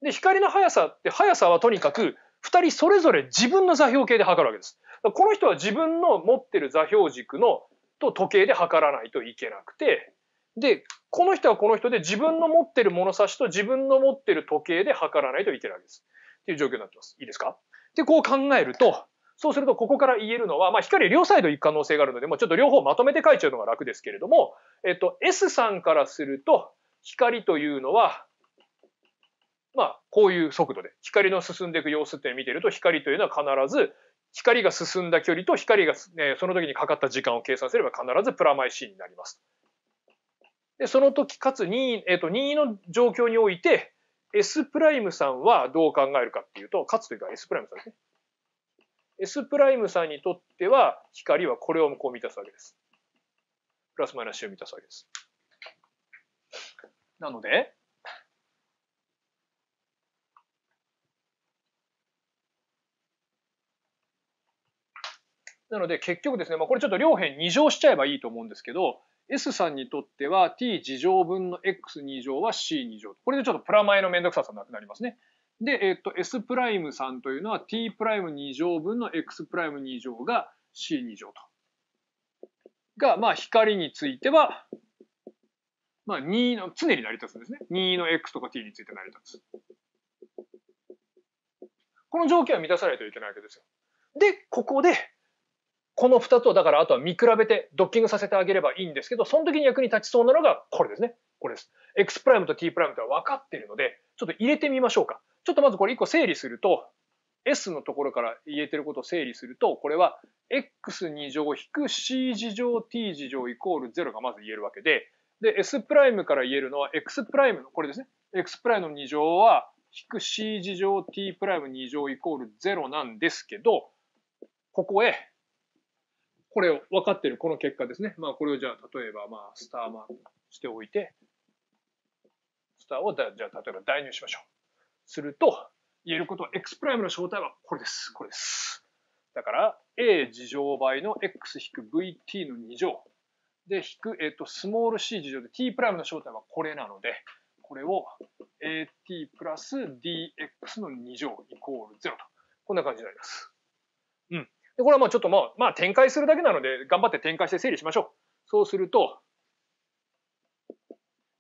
で、光の速さって、速さはとにかく、二人それぞれ自分の座標系で測るわけです。この人は自分の持ってる座標軸のと時計で測らないといけなくてでこの人はこの人で自分の持ってる物差しと自分の持ってる時計で測らないといけないわけです。っていう状況になってます。いいですかでこう考えるとそうするとここから言えるのは、まあ、光両サイド行く可能性があるのでもうちょっと両方まとめて書いちゃうのが楽ですけれども、えっと、S さんからすると光というのはまあ、こういう速度で光の進んでいく様子って見てると光というのは必ず光が進んだ距離と光が、えその時にかかった時間を計算すれば必ずプラマイ C になります。でその時かつ任意,、えーと、任意の状況において S プライムさんはどう考えるかっていうとかつというか S プライムさんですね。S プライムさんにとっては光はこれをこう満たすわけです。プラスマイナスを満たすわけです。なのでなので結局ですね、まあ、これちょっと両辺2乗しちゃえばいいと思うんですけど、S さんにとっては t 二乗分の x2 乗は c2 乗。これでちょっとプラマイのめんどくささなくなりますね。で、えっと、S プライムさんというのは t プライム2乗分の x プライム2乗が c2 乗と。が、まあ、光については、まあ、2の、常に成り立つんですね。2の x とか t について成り立つ。この条件は満たさないといけないわけですよ。で、ここで、この2つをだからあとは見比べてドッキングさせてあげればいいんですけど、その時に役に立ちそうなのがこれですね。これです。X プライムと T プライムとは分かっているので、ちょっと入れてみましょうか。ちょっとまずこれ1個整理すると、S のところから言えてることを整理すると、これは X2 乗引く C 事乗 T 事乗イコール0がまず言えるわけで、で、S プライムから言えるのは X プライムの、これですね。X プライムの2乗は引く C 事乗 T プライム2乗イコール0なんですけど、ここへこれを分かっているこの結果ですね。まあこれをじゃあ例えばまあスターマークしておいて、スターをじゃあ例えば代入しましょう。すると、言えることは x' の正体はこれです。これです。だから a 事乗倍の x-vt の2乗で引く、えっと、スモール c 事乗で t' の正体はこれなので、これを at プラス dx の2乗イコール0と。こんな感じになります。うん。で、これはまあちょっとまあ、まあ展開するだけなので、頑張って展開して整理しましょう。そうすると、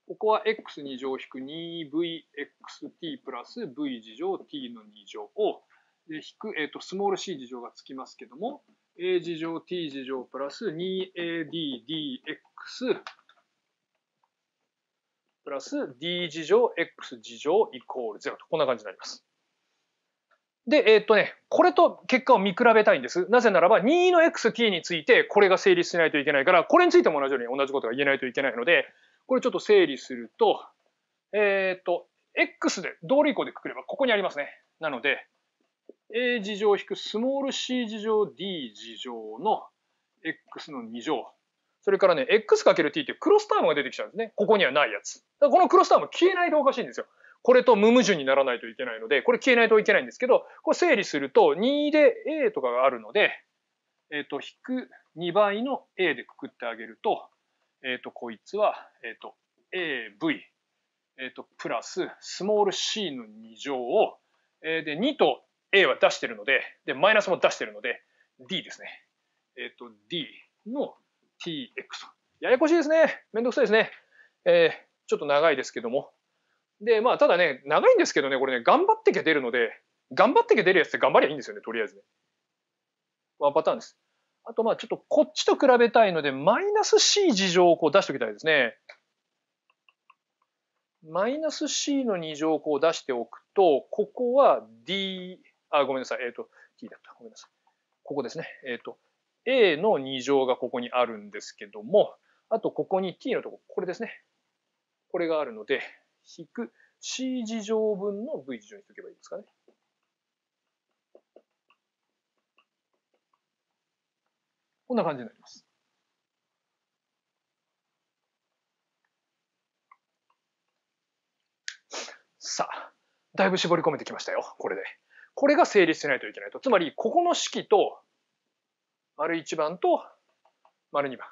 ここは x2 乗引く 2vxt プラス v 次乗 t の2乗を、で引く、えっ、ー、と、スモール c 次乗がつきますけども、a 次乗 t 次乗プラス 2addx プラス d 次乗 x 次乗イコール0と、こんな感じになります。で、えー、っとね、これと結果を見比べたいんです。なぜならば、任意の xt についてこれが成立しないといけないから、これについても同じように同じことが言えないといけないので、これちょっと整理すると、えー、っと、x で同類項でくくればここにありますね。なので、a 事乗引くスモール c 事乗 d 事乗の x の2乗。それからね、x×t ってクロスタームが出てきちゃうんですね。ここにはないやつ。だからこのクロスターム消えないとおかしいんですよ。これと無矛盾にならないといけないので、これ消えないといけないんですけど、これ整理すると2で A とかがあるので、えっ、ー、と、引く2倍の A でくくってあげると、えっ、ー、と、こいつは、えっ、ー、と、AV、えっ、と、プラス、スモール C の2乗を、えー、で、2と A は出してるので、で、マイナスも出してるので、D ですね。えっ、と、D の TX ややこしいですね。めんどくさいですね。えー、ちょっと長いですけども。で、まあ、ただね、長いんですけどね、これね、頑張ってけ出るので、頑張ってけ出るやつって頑張りゃいいんですよね、とりあえずね。ワンパターンです。あと、まあ、ちょっとこっちと比べたいので、マイナス C 事乗をこう出しておきたいですね。マイナス C の2乗をこう出しておくと、ここは D、あ、ごめんなさい。えっ、ー、と、T. だった。ごめんなさい。ここですね。えっ、ー、と、A の2乗がここにあるんですけども、あとここに T のとこ、これですね。これがあるので、引く C 事乗分の V 事乗にしとけばいいですかね。こんな感じになります。さあ、だいぶ絞り込めてきましたよ、これで。これが成立しないといけないと。つまり、ここの式と、丸1番と、丸2番。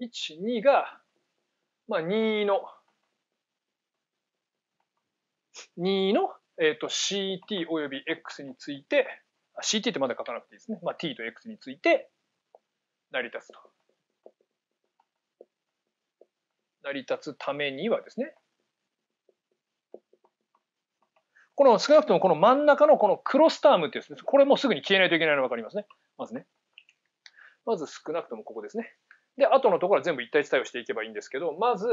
1、2が、まあ、2の2の、えっと ct および x について、ct ってまだ書かなくていいですね。まあ、t と x について成り立つと。成り立つためにはですね、この少なくともこの真ん中のこのクロスタームってやつです。これもすぐに消えないといけないのがわかりますね。まずね。まず少なくともここですね。で、後のところは全部一体対応していけばいいんですけど、まず、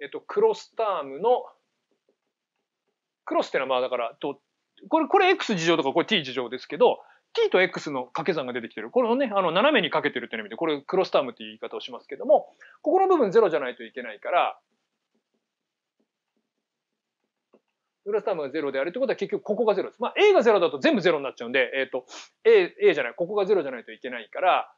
えっと、クロスタームのクロスってのはまあだから、とこれ、これ x 事情とかこれ t 事情ですけど、t と x の掛け算が出てきてる。これをね、あの、斜めにかけてるっていう意味で、これクロスタームっていう言い方をしますけども、ここの部分0じゃないといけないから、クロスタームが0であるってことは結局ここが0です。まあ a が0だと全部0になっちゃうんで、えっ、ー、と、a、a じゃない、ここが0じゃないといけないから、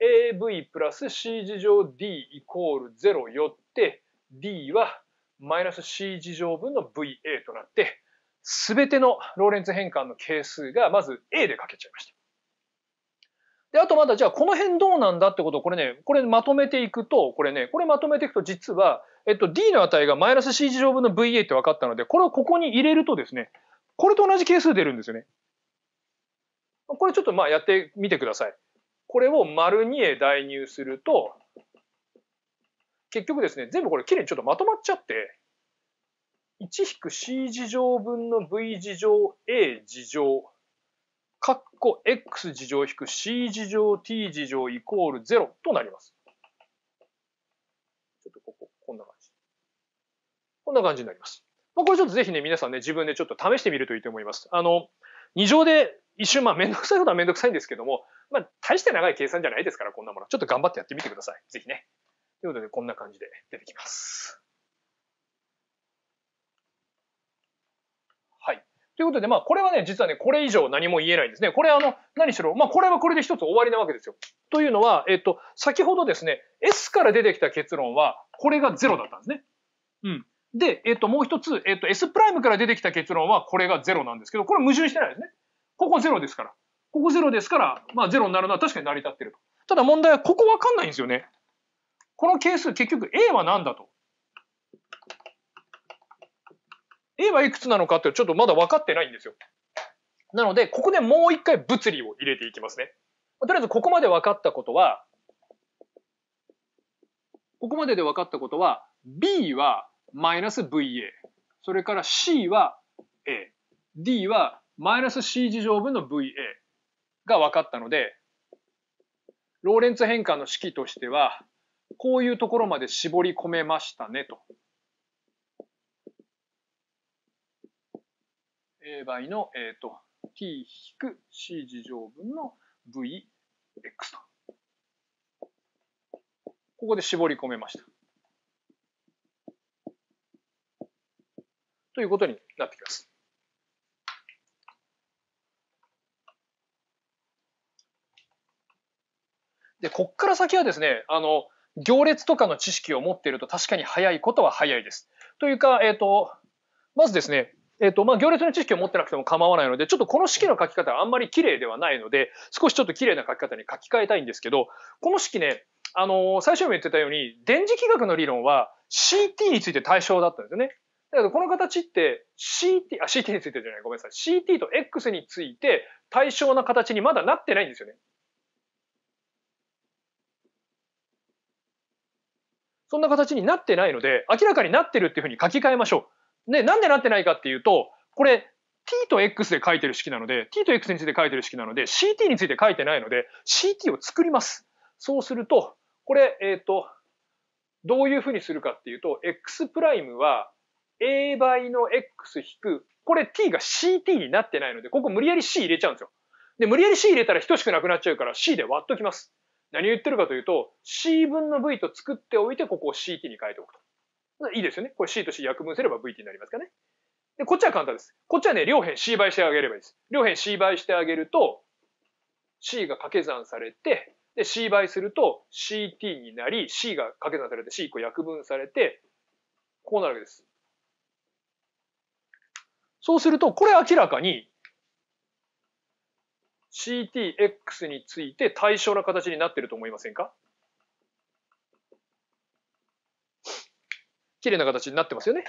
av プラス c 事乗 d イコール0よって、d はマイナス c 事乗分の va となって、すべてのローレンツ変換の係数がまず a で書けちゃいました。で、あとまだじゃあこの辺どうなんだってことをこれね、これまとめていくと、これね、これまとめていくと実は、えっと d の値がマイナス c 事乗分の va って分かったので、これをここに入れるとですね、これと同じ係数出るんですよね。これちょっとまあやってみてください。これを丸2へ代入すると、結局ですね、全部これきれいにちょっとまとまっちゃって、1-c 事乗分の v 事乗 a 事乗、かっこ x 事乗引く c 事乗 t 事乗イコール0となります。ちょっとここ、こんな感じ。こんな感じになります。まあ、これちょっとぜひね、皆さんね、自分でちょっと試してみるといいと思います。あの、2乗で一瞬、まあ、めんどくさいことはめんどくさいんですけども、まあ、大して長い計算じゃないですから、こんなもの。ちょっと頑張ってやってみてください。ぜひね。ということで、こんな感じで出てきます。はい。ということで、まあ、これはね、実はね、これ以上何も言えないんですね。これ、あの、何しろ、まあ、これはこれで一つ終わりなわけですよ。というのは、えっと、先ほどですね、S から出てきた結論は、これが0だったんですね。うん。で、えっと、もう一つ、えっと、S' から出てきた結論は、これが0なんですけど、これ矛盾してないですね。ここ0ですから。ここ0ですから、まあ、0になるのは確かに成り立ってると。ただ問題は、ここわかんないんですよね。この係数結局 A は何だと。A はいくつなのかってちょっとまだ分かってないんですよ。なので、ここでもう一回物理を入れていきますね。とりあえずここまで分かったことは、ここまでで分かったことは、B はマイナス VA、それから C は A、D はマイナス C 事乗分の VA が分かったので、ローレンツ変換の式としては、こういうところまで絞り込めましたねと。A 倍の、えっ、ー、と、t-c 事乗分の vx と。ここで絞り込めました。ということになってきます。で、こっから先はですね、あの、行列とかの知識を持っていると確かに早いことは早いです。というか、えっ、ー、と、まずですね、えっ、ー、と、まあ、行列の知識を持ってなくても構わないので、ちょっとこの式の書き方はあんまり綺麗ではないので、少しちょっと綺麗な書き方に書き換えたいんですけど、この式ね、あのー、最初にも言ってたように、電磁気学の理論は CT について対象だったんですよね。だけど、この形って CT、あ、CT についてじゃない、ごめんなさい。CT と X について対象な形にまだなってないんですよね。そんな形になってないので、明らかになってるっていうふうに書き換えましょう。ね、なんでなってないかっていうと、これ、t と x で書いてる式なので、t と x について書いてる式なので、ct について書いてないので、ct を作ります。そうすると、これ、えっ、ー、と、どういうふうにするかっていうと、x プライムは a 倍の x 引く、これ t が ct になってないので、ここ無理やり c 入れちゃうんですよ。で、無理やり c 入れたら等しくなくなっちゃうから c で割っときます。何を言ってるかというと、C 分の V と作っておいて、ここを CT に変えておくと。いいですよね。これ C と C 約分すれば VT になりますからね。で、こっちは簡単です。こっちはね、両辺 C 倍してあげればいいです。両辺 C 倍してあげると、C が掛け算されて、で、C 倍すると CT になり、C が掛け算されて C 個約分されて、こうなるわけです。そうすると、これ明らかに CTX について対象な形になってると思いませんか綺麗な形になってますよね。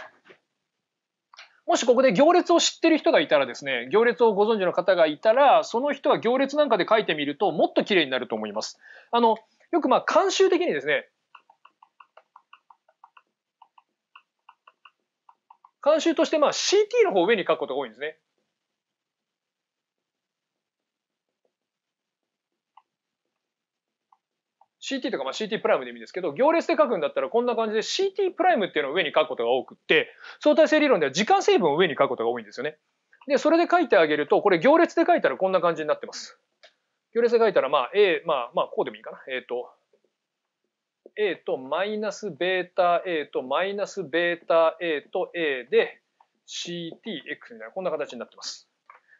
もしここで行列を知ってる人がいたらですね、行列をご存知の方がいたら、その人は行列なんかで書いてみるともっと綺麗になると思います。あの、よくまあ慣習的にですね、慣習としてまあ CT の方を上に書くことが多いんですね。CT とかまあ CT プライムでもいいんですけど、行列で書くんだったらこんな感じで CT プライムっていうのを上に書くことが多くって、相対性理論では時間成分を上に書くことが多いんですよね。で、それで書いてあげると、これ行列で書いたらこんな感じになってます。行列で書いたら、まあ、A、まあ、まあ、こうでもいいかな。えっ、ー、と、A とマイナスベータ A とマイナスベータ A と A で CTX みたいな、こんな形になってます。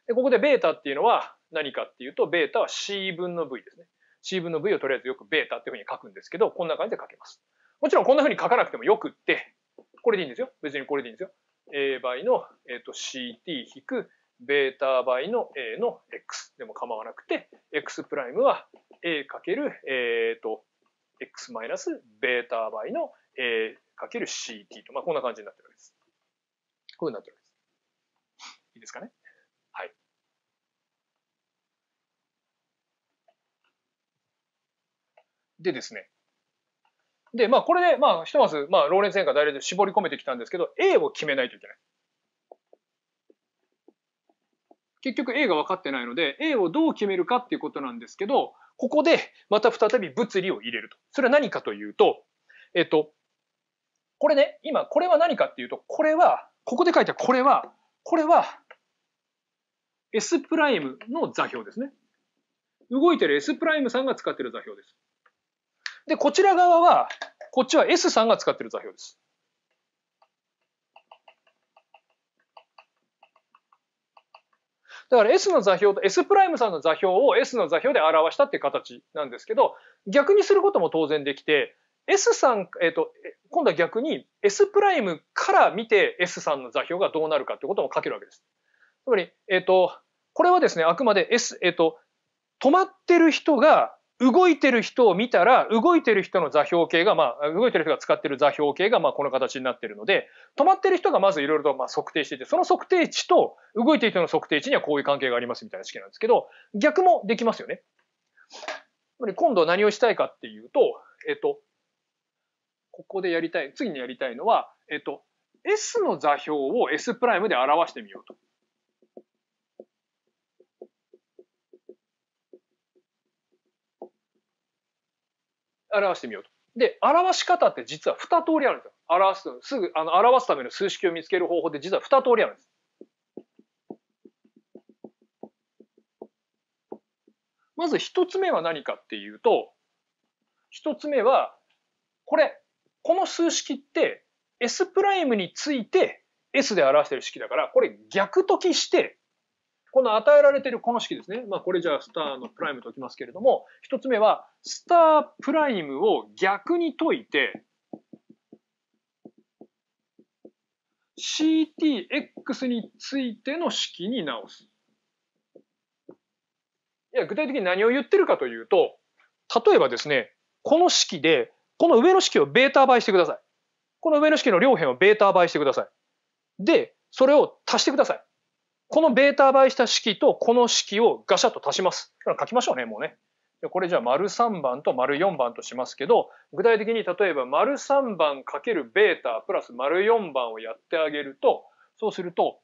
で、ここでベータっていうのは何かっていうと、ベータは C 分の V ですね。ー分の V をとりあえずよくベータっていうふうに書くんですけど、こんな感じで書けます。もちろんこんなふうに書かなくてもよくって、これでいいんですよ。別にこれでいいんですよ。A 倍の、えーと、CT 引くベータ倍の A の X でも構わなくて、X プライムは A かける、えっ、ー、と、X マイナスベータ倍の A かける CT と、まあ、こんな感じになってるわけです。こういうふうになってるわけです。いいですかね。でですね。で、まあ、これで、まあ、ひとまず、まあ、ローレンス変化、大連で絞り込めてきたんですけど、A を決めないといけない。結局 A が分かってないので、A をどう決めるかっていうことなんですけど、ここでまた再び物理を入れると。それは何かというと、えっと、これね、今、これは何かっていうと、これは、ここで書いたこれは、これは、S' の座標ですね。動いてる S' さんが使ってる座標です。で、こちら側は、こっちは S さんが使ってる座標です。だから S の座標と S プライムさんの座標を S の座標で表したっていう形なんですけど、逆にすることも当然できて、S さん、えっ、ー、と、今度は逆に S プライムから見て S さんの座標がどうなるかってことも書けるわけです。つまり、えっ、ー、と、これはですね、あくまで S、えっ、ー、と、止まってる人が動いてる人を見たら動いてる人の座標系がまあ動いてる人が使ってる座標系がまあこの形になってるので止まってる人がまずいろいろとまあ測定しててその測定値と動いてる人の測定値にはこういう関係がありますみたいな式なんですけど逆もできますよね。今度何をしたいかっていうとえっとここでやりたい次にやりたいのはえっと S の座標を S' プライムで表してみようと。表してみようと。で、表し方って実は2通りあるんですよ。表す、すぐ、あの、表すための数式を見つける方法って実は2通りあるんです。まず1つ目は何かっていうと、1つ目は、これ、この数式って S' について S で表してる式だから、これ逆解きしてこの与えられているこの式ですね。まあ、これじゃあスターのプライムときますけれども、一つ目は、スタープライムを逆に解いて、CTX についての式に直す。いや、具体的に何を言ってるかというと、例えばですね、この式で、この上の式をベータ倍してください。この上の式の両辺をベータ倍してください。で、それを足してください。このベータ倍した式とこの式をガシャッと足します。書きましょうね、もうね。これじゃあ丸3番と丸4番としますけど、具体的に例えば丸3番かけるベータプラス丸4番をやってあげると、そうすると、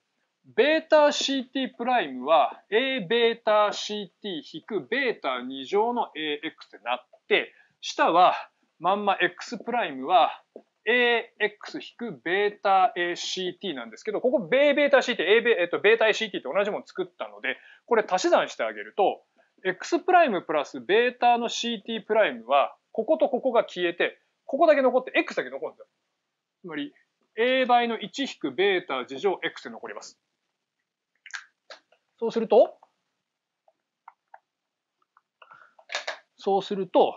ベータ CT プライムは A ベータ CT 引くベータ2乗の AX ってなって、下はまんま X プライムは AX-βACT なんですけど、ここ β a c t A、えっと、β a c t って同じもの作ったので、これ足し算してあげると、X プライムプラス β の CT プライムは、こことここが消えて、ここだけ残って、X だけ残るんですよ。つまり、A 倍の 1-β 事乗 X で残ります。そうすると、そうすると、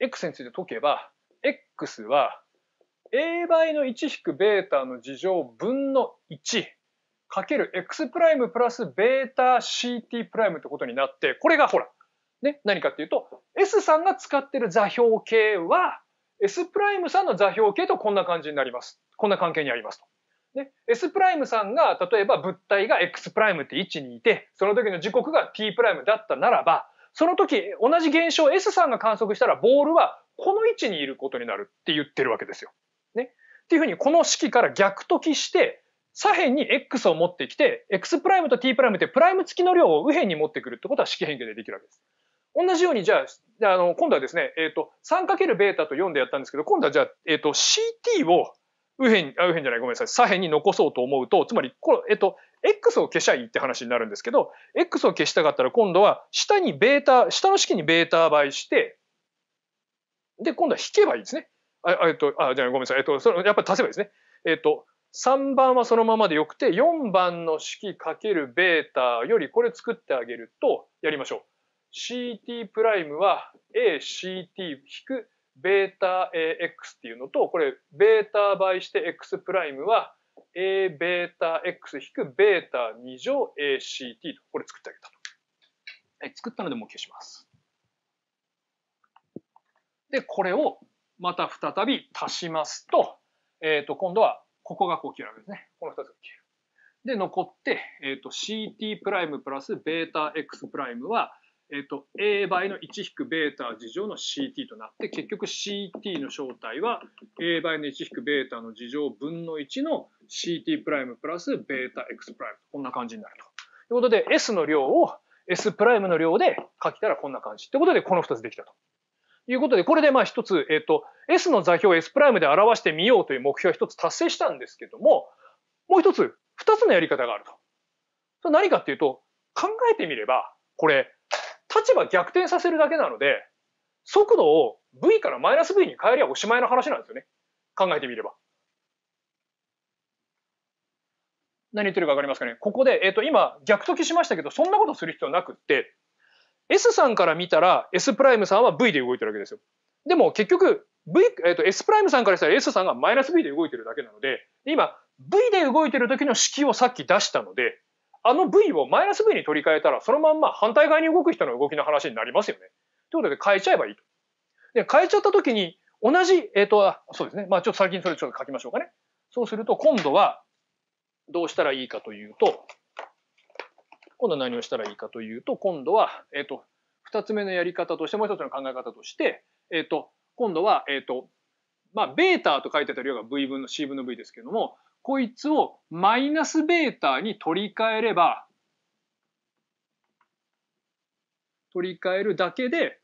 x について解けば x は a 倍の 1-β の事乗分の1かける x プライムプラス β-ct プライムってことになってこれがほらね何かっていうと S さんが使ってる座標系は S プライムさんの座標系とこんな感じになります。こんな関係にありますと。ね、S プライムさんが例えば物体が X プライムって位置にいてその時の時刻が T プライムだったならばその時、同じ現象を S さんが観測したら、ボールはこの位置にいることになるって言ってるわけですよ。ね。っていうふうに、この式から逆解きして、左辺に X を持ってきて、X' と T' ってプライム付きの量を右辺に持ってくるってことは式変形でできるわけです。同じように、じゃあ、あの、今度はですね、えっ、ー、と、3×β と4でやったんですけど、今度はじゃあ、えっ、ー、と、CT を右辺、あ、右辺じゃない、ごめんなさい、左辺に残そうと思うと、つまり、これ、えっ、ー、と、X を消しゃいいって話になるんですけど、X を消したかったら今度は下にベータ、下の式にベータ倍して、で、今度は引けばいいですね。あ、えっと、あ、じゃあごめんなさい。えっと、それやっぱり足せばいいですね。えっと、3番はそのままでよくて、4番の式かけるベータよりこれ作ってあげると、やりましょう。ct プライムは act 引くベータ ax っていうのと、これベータ倍して x プライムは Aβx-β2 乗 ACT と、これ作ってあげたと。はい、作ったのでもう消します。で、これをまた再び足しますと、えっ、ー、と、今度はここがこう切るわけですね。この2つが切る。で、残って、えっ、ー、と、CT プライムプラス βx プライムは、えっと、A 倍の 1-β 事乗の CT となって、結局 CT の正体は A 倍の 1-β の事乗分の1の CT プライムプラス βx プライム。こんな感じになると。ということで、S の量を S プライムの量で書きたらこんな感じ。ということで、この2つできたと。いうことで、これでまあ一つ、えっ、と、S の座標を S プライムで表してみようという目標は一つ達成したんですけども、もう一つ、二つのやり方があると。それ何かっていうと、考えてみれば、これ、立場逆転させるだけなので、速度を V からマイナス V に変えりゃおしまいの話なんですよね。考えてみれば。何言ってるか分かりますかねここで、えっ、ー、と、今、逆解きしましたけど、そんなことする必要なくって、S さんから見たら S プライムさんは V で動いてるわけですよ。でも結局、V、えっ、ー、と、S プライムさんからしたら S さんがマイナス V で動いてるだけなので、今、V で動いてる時の式をさっき出したので、あの V をマイナス V に取り替えたら、そのまんま反対側に動く人の動きの話になりますよね。ということで変えちゃえばいいと。で、変えちゃった時に、同じ、えっ、ー、と、そうですね。まあちょっと最近それちょっと書きましょうかね。そうすると、今度は、どうしたらいいかというと、今度は何をしたらいいかというと、今度は、えっ、ー、と、二つ目のやり方として、もう一つの考え方として、えっ、ー、と、今度は、えっ、と、まあ、ベータと書いてた量が V 分の C 分の V ですけども、こいつをマイナスベータに取り替えれば、取り替えるだけで、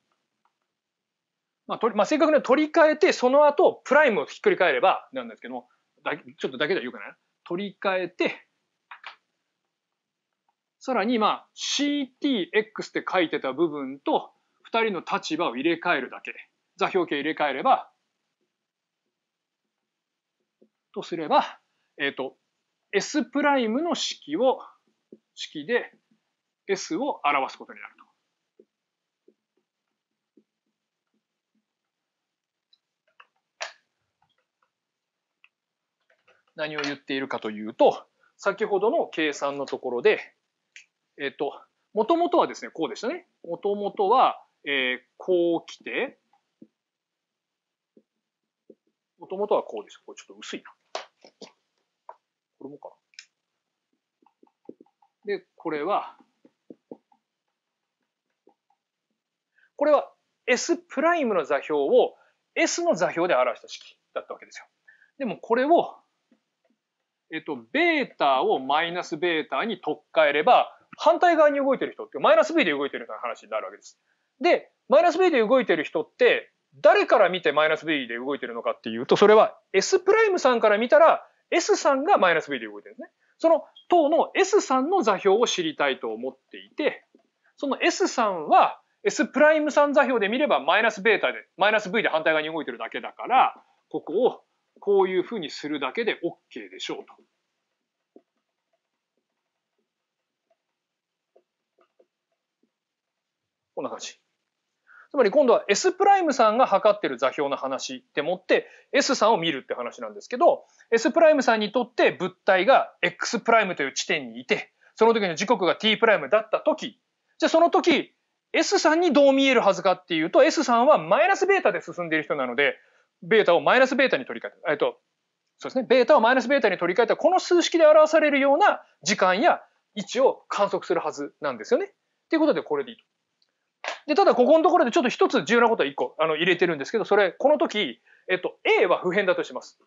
まあ、とまあ、正確には取り替えて、その後、プライムをひっくり返れば、なんですけども、だちょっとだけではよくない取り替えて、さらに、まあ、CTX って書いてた部分と、二人の立場を入れ替えるだけ。座標形入れ替えれば、とすれば、えっ、ー、と、S プライムの式を、式で S を表すことになると。何を言っているかというと、先ほどの計算のところで、えっ、ー、と、もともとはですね、こうでしたね。もともとは、えー、こう来て、もともとはこうでした。これちょっと薄いな。これもかな。で、これは、これは S' の座標を S の座標で表した式だったわけですよ。でもこれを、えっと、ベータをマイナスベータに取っ換えれば、反対側に動いてる人って、マイナス B で動いてるみたいな話になるわけです。で、マイナス B で動いてる人って、誰から見てマイナス B で動いてるのかっていうと、それは S' さんから見たら S さんがマイナス B で動いてるんですね。その等の S さんの座標を知りたいと思っていて、その S さんは S プライムさん座標で見ればマイナスベータで、マイナス V で反対側に動いてるだけだから、ここをこういうふうにするだけで OK でしょうと。こんな感じ。つまり今度は S プライムさんが測ってる座標の話でもって S さんを見るって話なんですけど S プライムさんにとって物体が X プライムという地点にいてその時の時刻が t プライムだった時じゃあその時 S さんにどう見えるはずかっていうと S さんはマイナスベータで進んでいる人なのでベータをマイナスベータに取り替えた。えっとそうですね、ベータをマイナスベータに取り替えたこの数式で表されるような時間や位置を観測するはずなんですよね。ということでこれでいいと。で、ただここのところでちょっと一つ重要なことは一個あの入れてるんですけど、それ、この時、えっと、A は普遍だとします。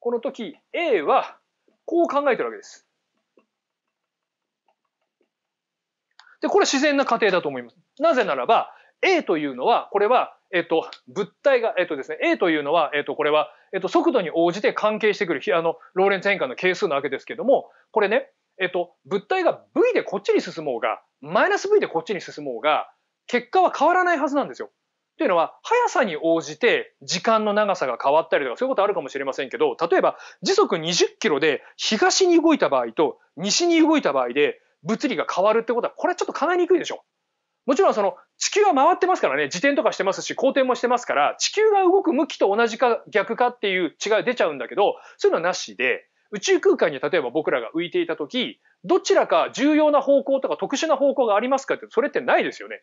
この時、A はこう考えてるわけです。で、これ自然な過程だと思います。なぜならば、A というのは、これは、えっと、物体が、えっとですね、A というのは、えっと、これは、えっと、速度に応じて関係してくる、あの、ローレンツ変換の係数なわけですけども、これね、えっと、物体が V でこっちに進もうが、マイナス V でこっちに進もうが、結果は変わらないはずなんですよ。というのは、速さに応じて時間の長さが変わったりとか、そういうことあるかもしれませんけど、例えば時速20キロで東に動いた場合と西に動いた場合で物理が変わるってことは、これはちょっと考えにくいでしょ。もちろんその地球は回ってますからね、自転とかしてますし、公転もしてますから、地球が動く向きと同じか逆かっていう違い出ちゃうんだけど、そういうのはなしで、宇宙空間に例えば僕らが浮いていた時、どちらか重要な方向とか特殊な方向がありますかってそれってないですよね。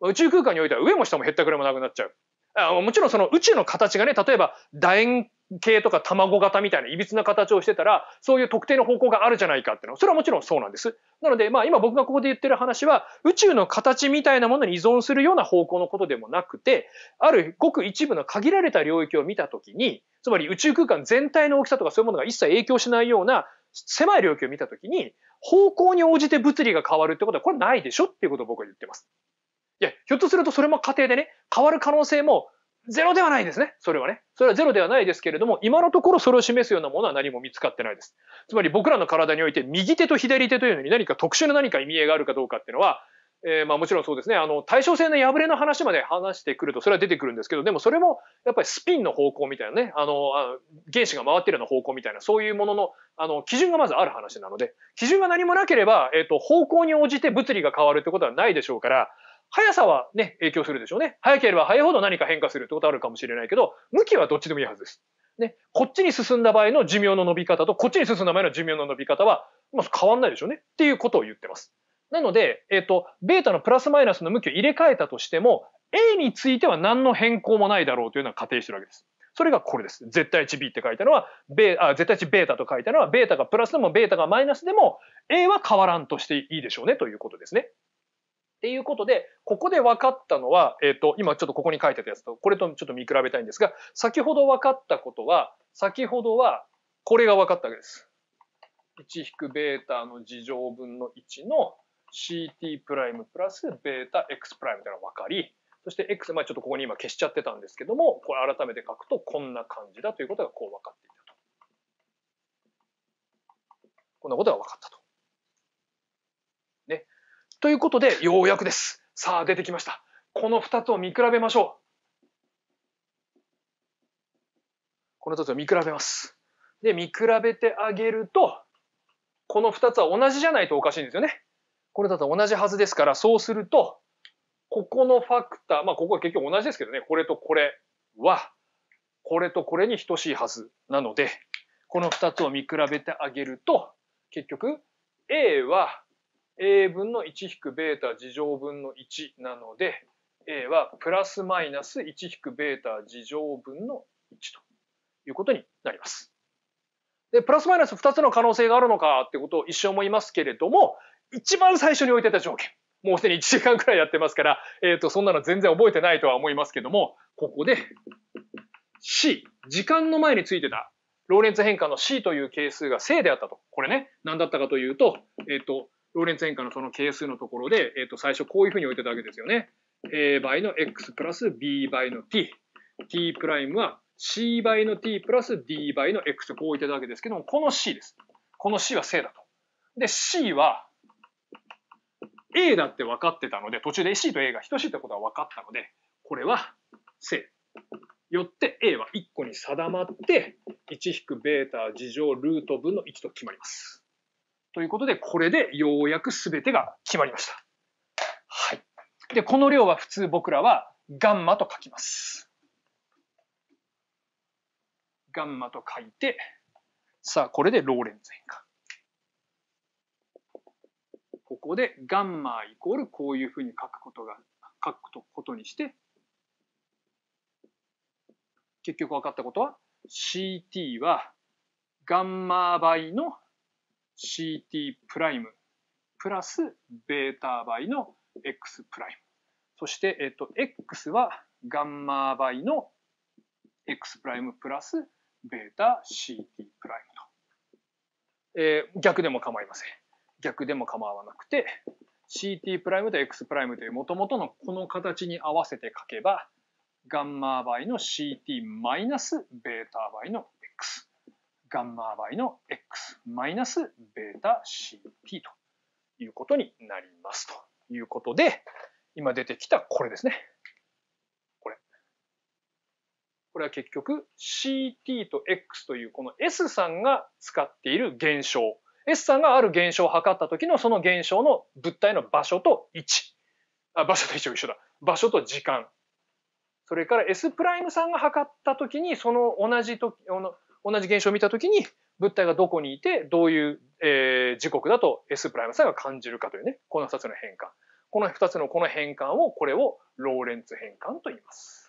宇宙空間においては上も下もへったくれもなくなっちゃう。あもちろんその宇宙の形がね、例えば楕円系とか卵型みたいないびつな形をしてたら、そういう特定の方向があるじゃないかっていうのは、それはもちろんそうなんです。なので、まあ今僕がここで言ってる話は、宇宙の形みたいなものに依存するような方向のことでもなくて、あるごく一部の限られた領域を見たときに、つまり宇宙空間全体の大きさとかそういうものが一切影響しないような狭い領域を見たときに、方向に応じて物理が変わるってことは、これないでしょっていうことを僕は言ってます。いや、ひょっとするとそれも過程でね、変わる可能性もゼロではないですね。それはね。それはゼロではないですけれども、今のところそれを示すようなものは何も見つかってないです。つまり僕らの体において右手と左手というのに何か特殊な何か意味合いがあるかどうかっていうのは、えー、まあもちろんそうですね。あの、対称性の破れの話まで話してくるとそれは出てくるんですけど、でもそれもやっぱりスピンの方向みたいなね、あの、あの原子が回ってるような方向みたいな、そういうものの、あの、基準がまずある話なので、基準が何もなければ、えっ、ー、と、方向に応じて物理が変わるってことはないでしょうから、速さはね、影響するでしょうね。速ければ速いほど何か変化するってことあるかもしれないけど、向きはどっちでもいいはずです。ね、こっちに進んだ場合の寿命の伸び方と、こっちに進んだ場合の寿命の伸び方は、まあ、変わんないでしょうね。っていうことを言ってます。なので、えっ、ー、と、ベータのプラスマイナスの向きを入れ替えたとしても、A については何の変更もないだろうというのは仮定してるわけです。それがこれです。絶対値 B って書いたのは、ベあ絶対値ベータと書いたのは、ベータがプラスでもベータがマイナスでも、A は変わらんとしていいでしょうねということですね。っていうことで、ここで分かったのは、えっ、ー、と、今ちょっとここに書いてたやつと、これとちょっと見比べたいんですが、先ほど分かったことは、先ほどはこれが分かったわけです。1-β の事乗分の1の ct プライムプラス βx プライムというのが分かり、そして x、まあちょっとここに今消しちゃってたんですけども、これ改めて書くとこんな感じだということがこう分かっていたと。こんなことが分かったと。ということで、ようやくです。さあ、出てきました。この2つを見比べましょう。この2つを見比べます。で、見比べてあげると、この2つは同じじゃないとおかしいんですよね。これだと同じはずですから、そうすると、ここのファクター、まあ、ここは結局同じですけどね、これとこれは、これとこれに等しいはずなので、この2つを見比べてあげると、結局、A は A 分の 1-β 事乗分の1なので A はプラスマイナス 1-β 事乗分の1ということになります。で、プラスマイナス2つの可能性があるのかってことを一生思いますけれども、一番最初に置いてた条件。もうすでに1時間くらいやってますから、えっ、ー、と、そんなの全然覚えてないとは思いますけども、ここで C、時間の前についてたローレンツ変換の C という係数が正であったと。これね、何だったかというと、えっ、ー、と、ローレンツ変化のその係数のところで、えっ、ー、と、最初こういうふうに置いてたわけですよね。A 倍の x プラス b 倍の t。t プライムは c 倍の t プラス d 倍の x とこう置いてたわけですけども、この c です。この c は正だと。で、c は a だって分かってたので、途中で c と a が等しいってことは分かったので、これは正。よって a は1個に定まって、1-β 事乗ルート分の1と決まります。ということで、これでようやく全てが決まりました。はい。で、この量は普通僕らはガンマと書きます。ガンマと書いて、さあ、これでローレンズ変化。ここでガンマイコールこういうふうに書くことが、書くことにして、結局分かったことは CT はガンマ倍の ct プライムプラスベータ倍の x プライム。そして、えっと、x はガンマ倍の x プライムプラスベータ ct プライムと。えー、逆でも構いません。逆でも構わなくて、ct プライムと x プライムという元々のこの形に合わせて書けば、ガンマ倍の ct マイナスベータ倍の x。ガンマ倍の x マイナスベータ CP ということになりますということで、今出てきたこれですね。これ。これは結局 CT と X というこの S さんが使っている現象。S さんがある現象を測った時のその現象の物体の場所と位置。あ、場所と位置は一緒だ。場所と時間。それから S' さんが測った時にその同じ時、同じ現象を見たときに、物体がどこにいて、どういう、時刻だと S プライム差が感じるかというね、この2つの変換。この2つのこの変換を、これをローレンツ変換と言います。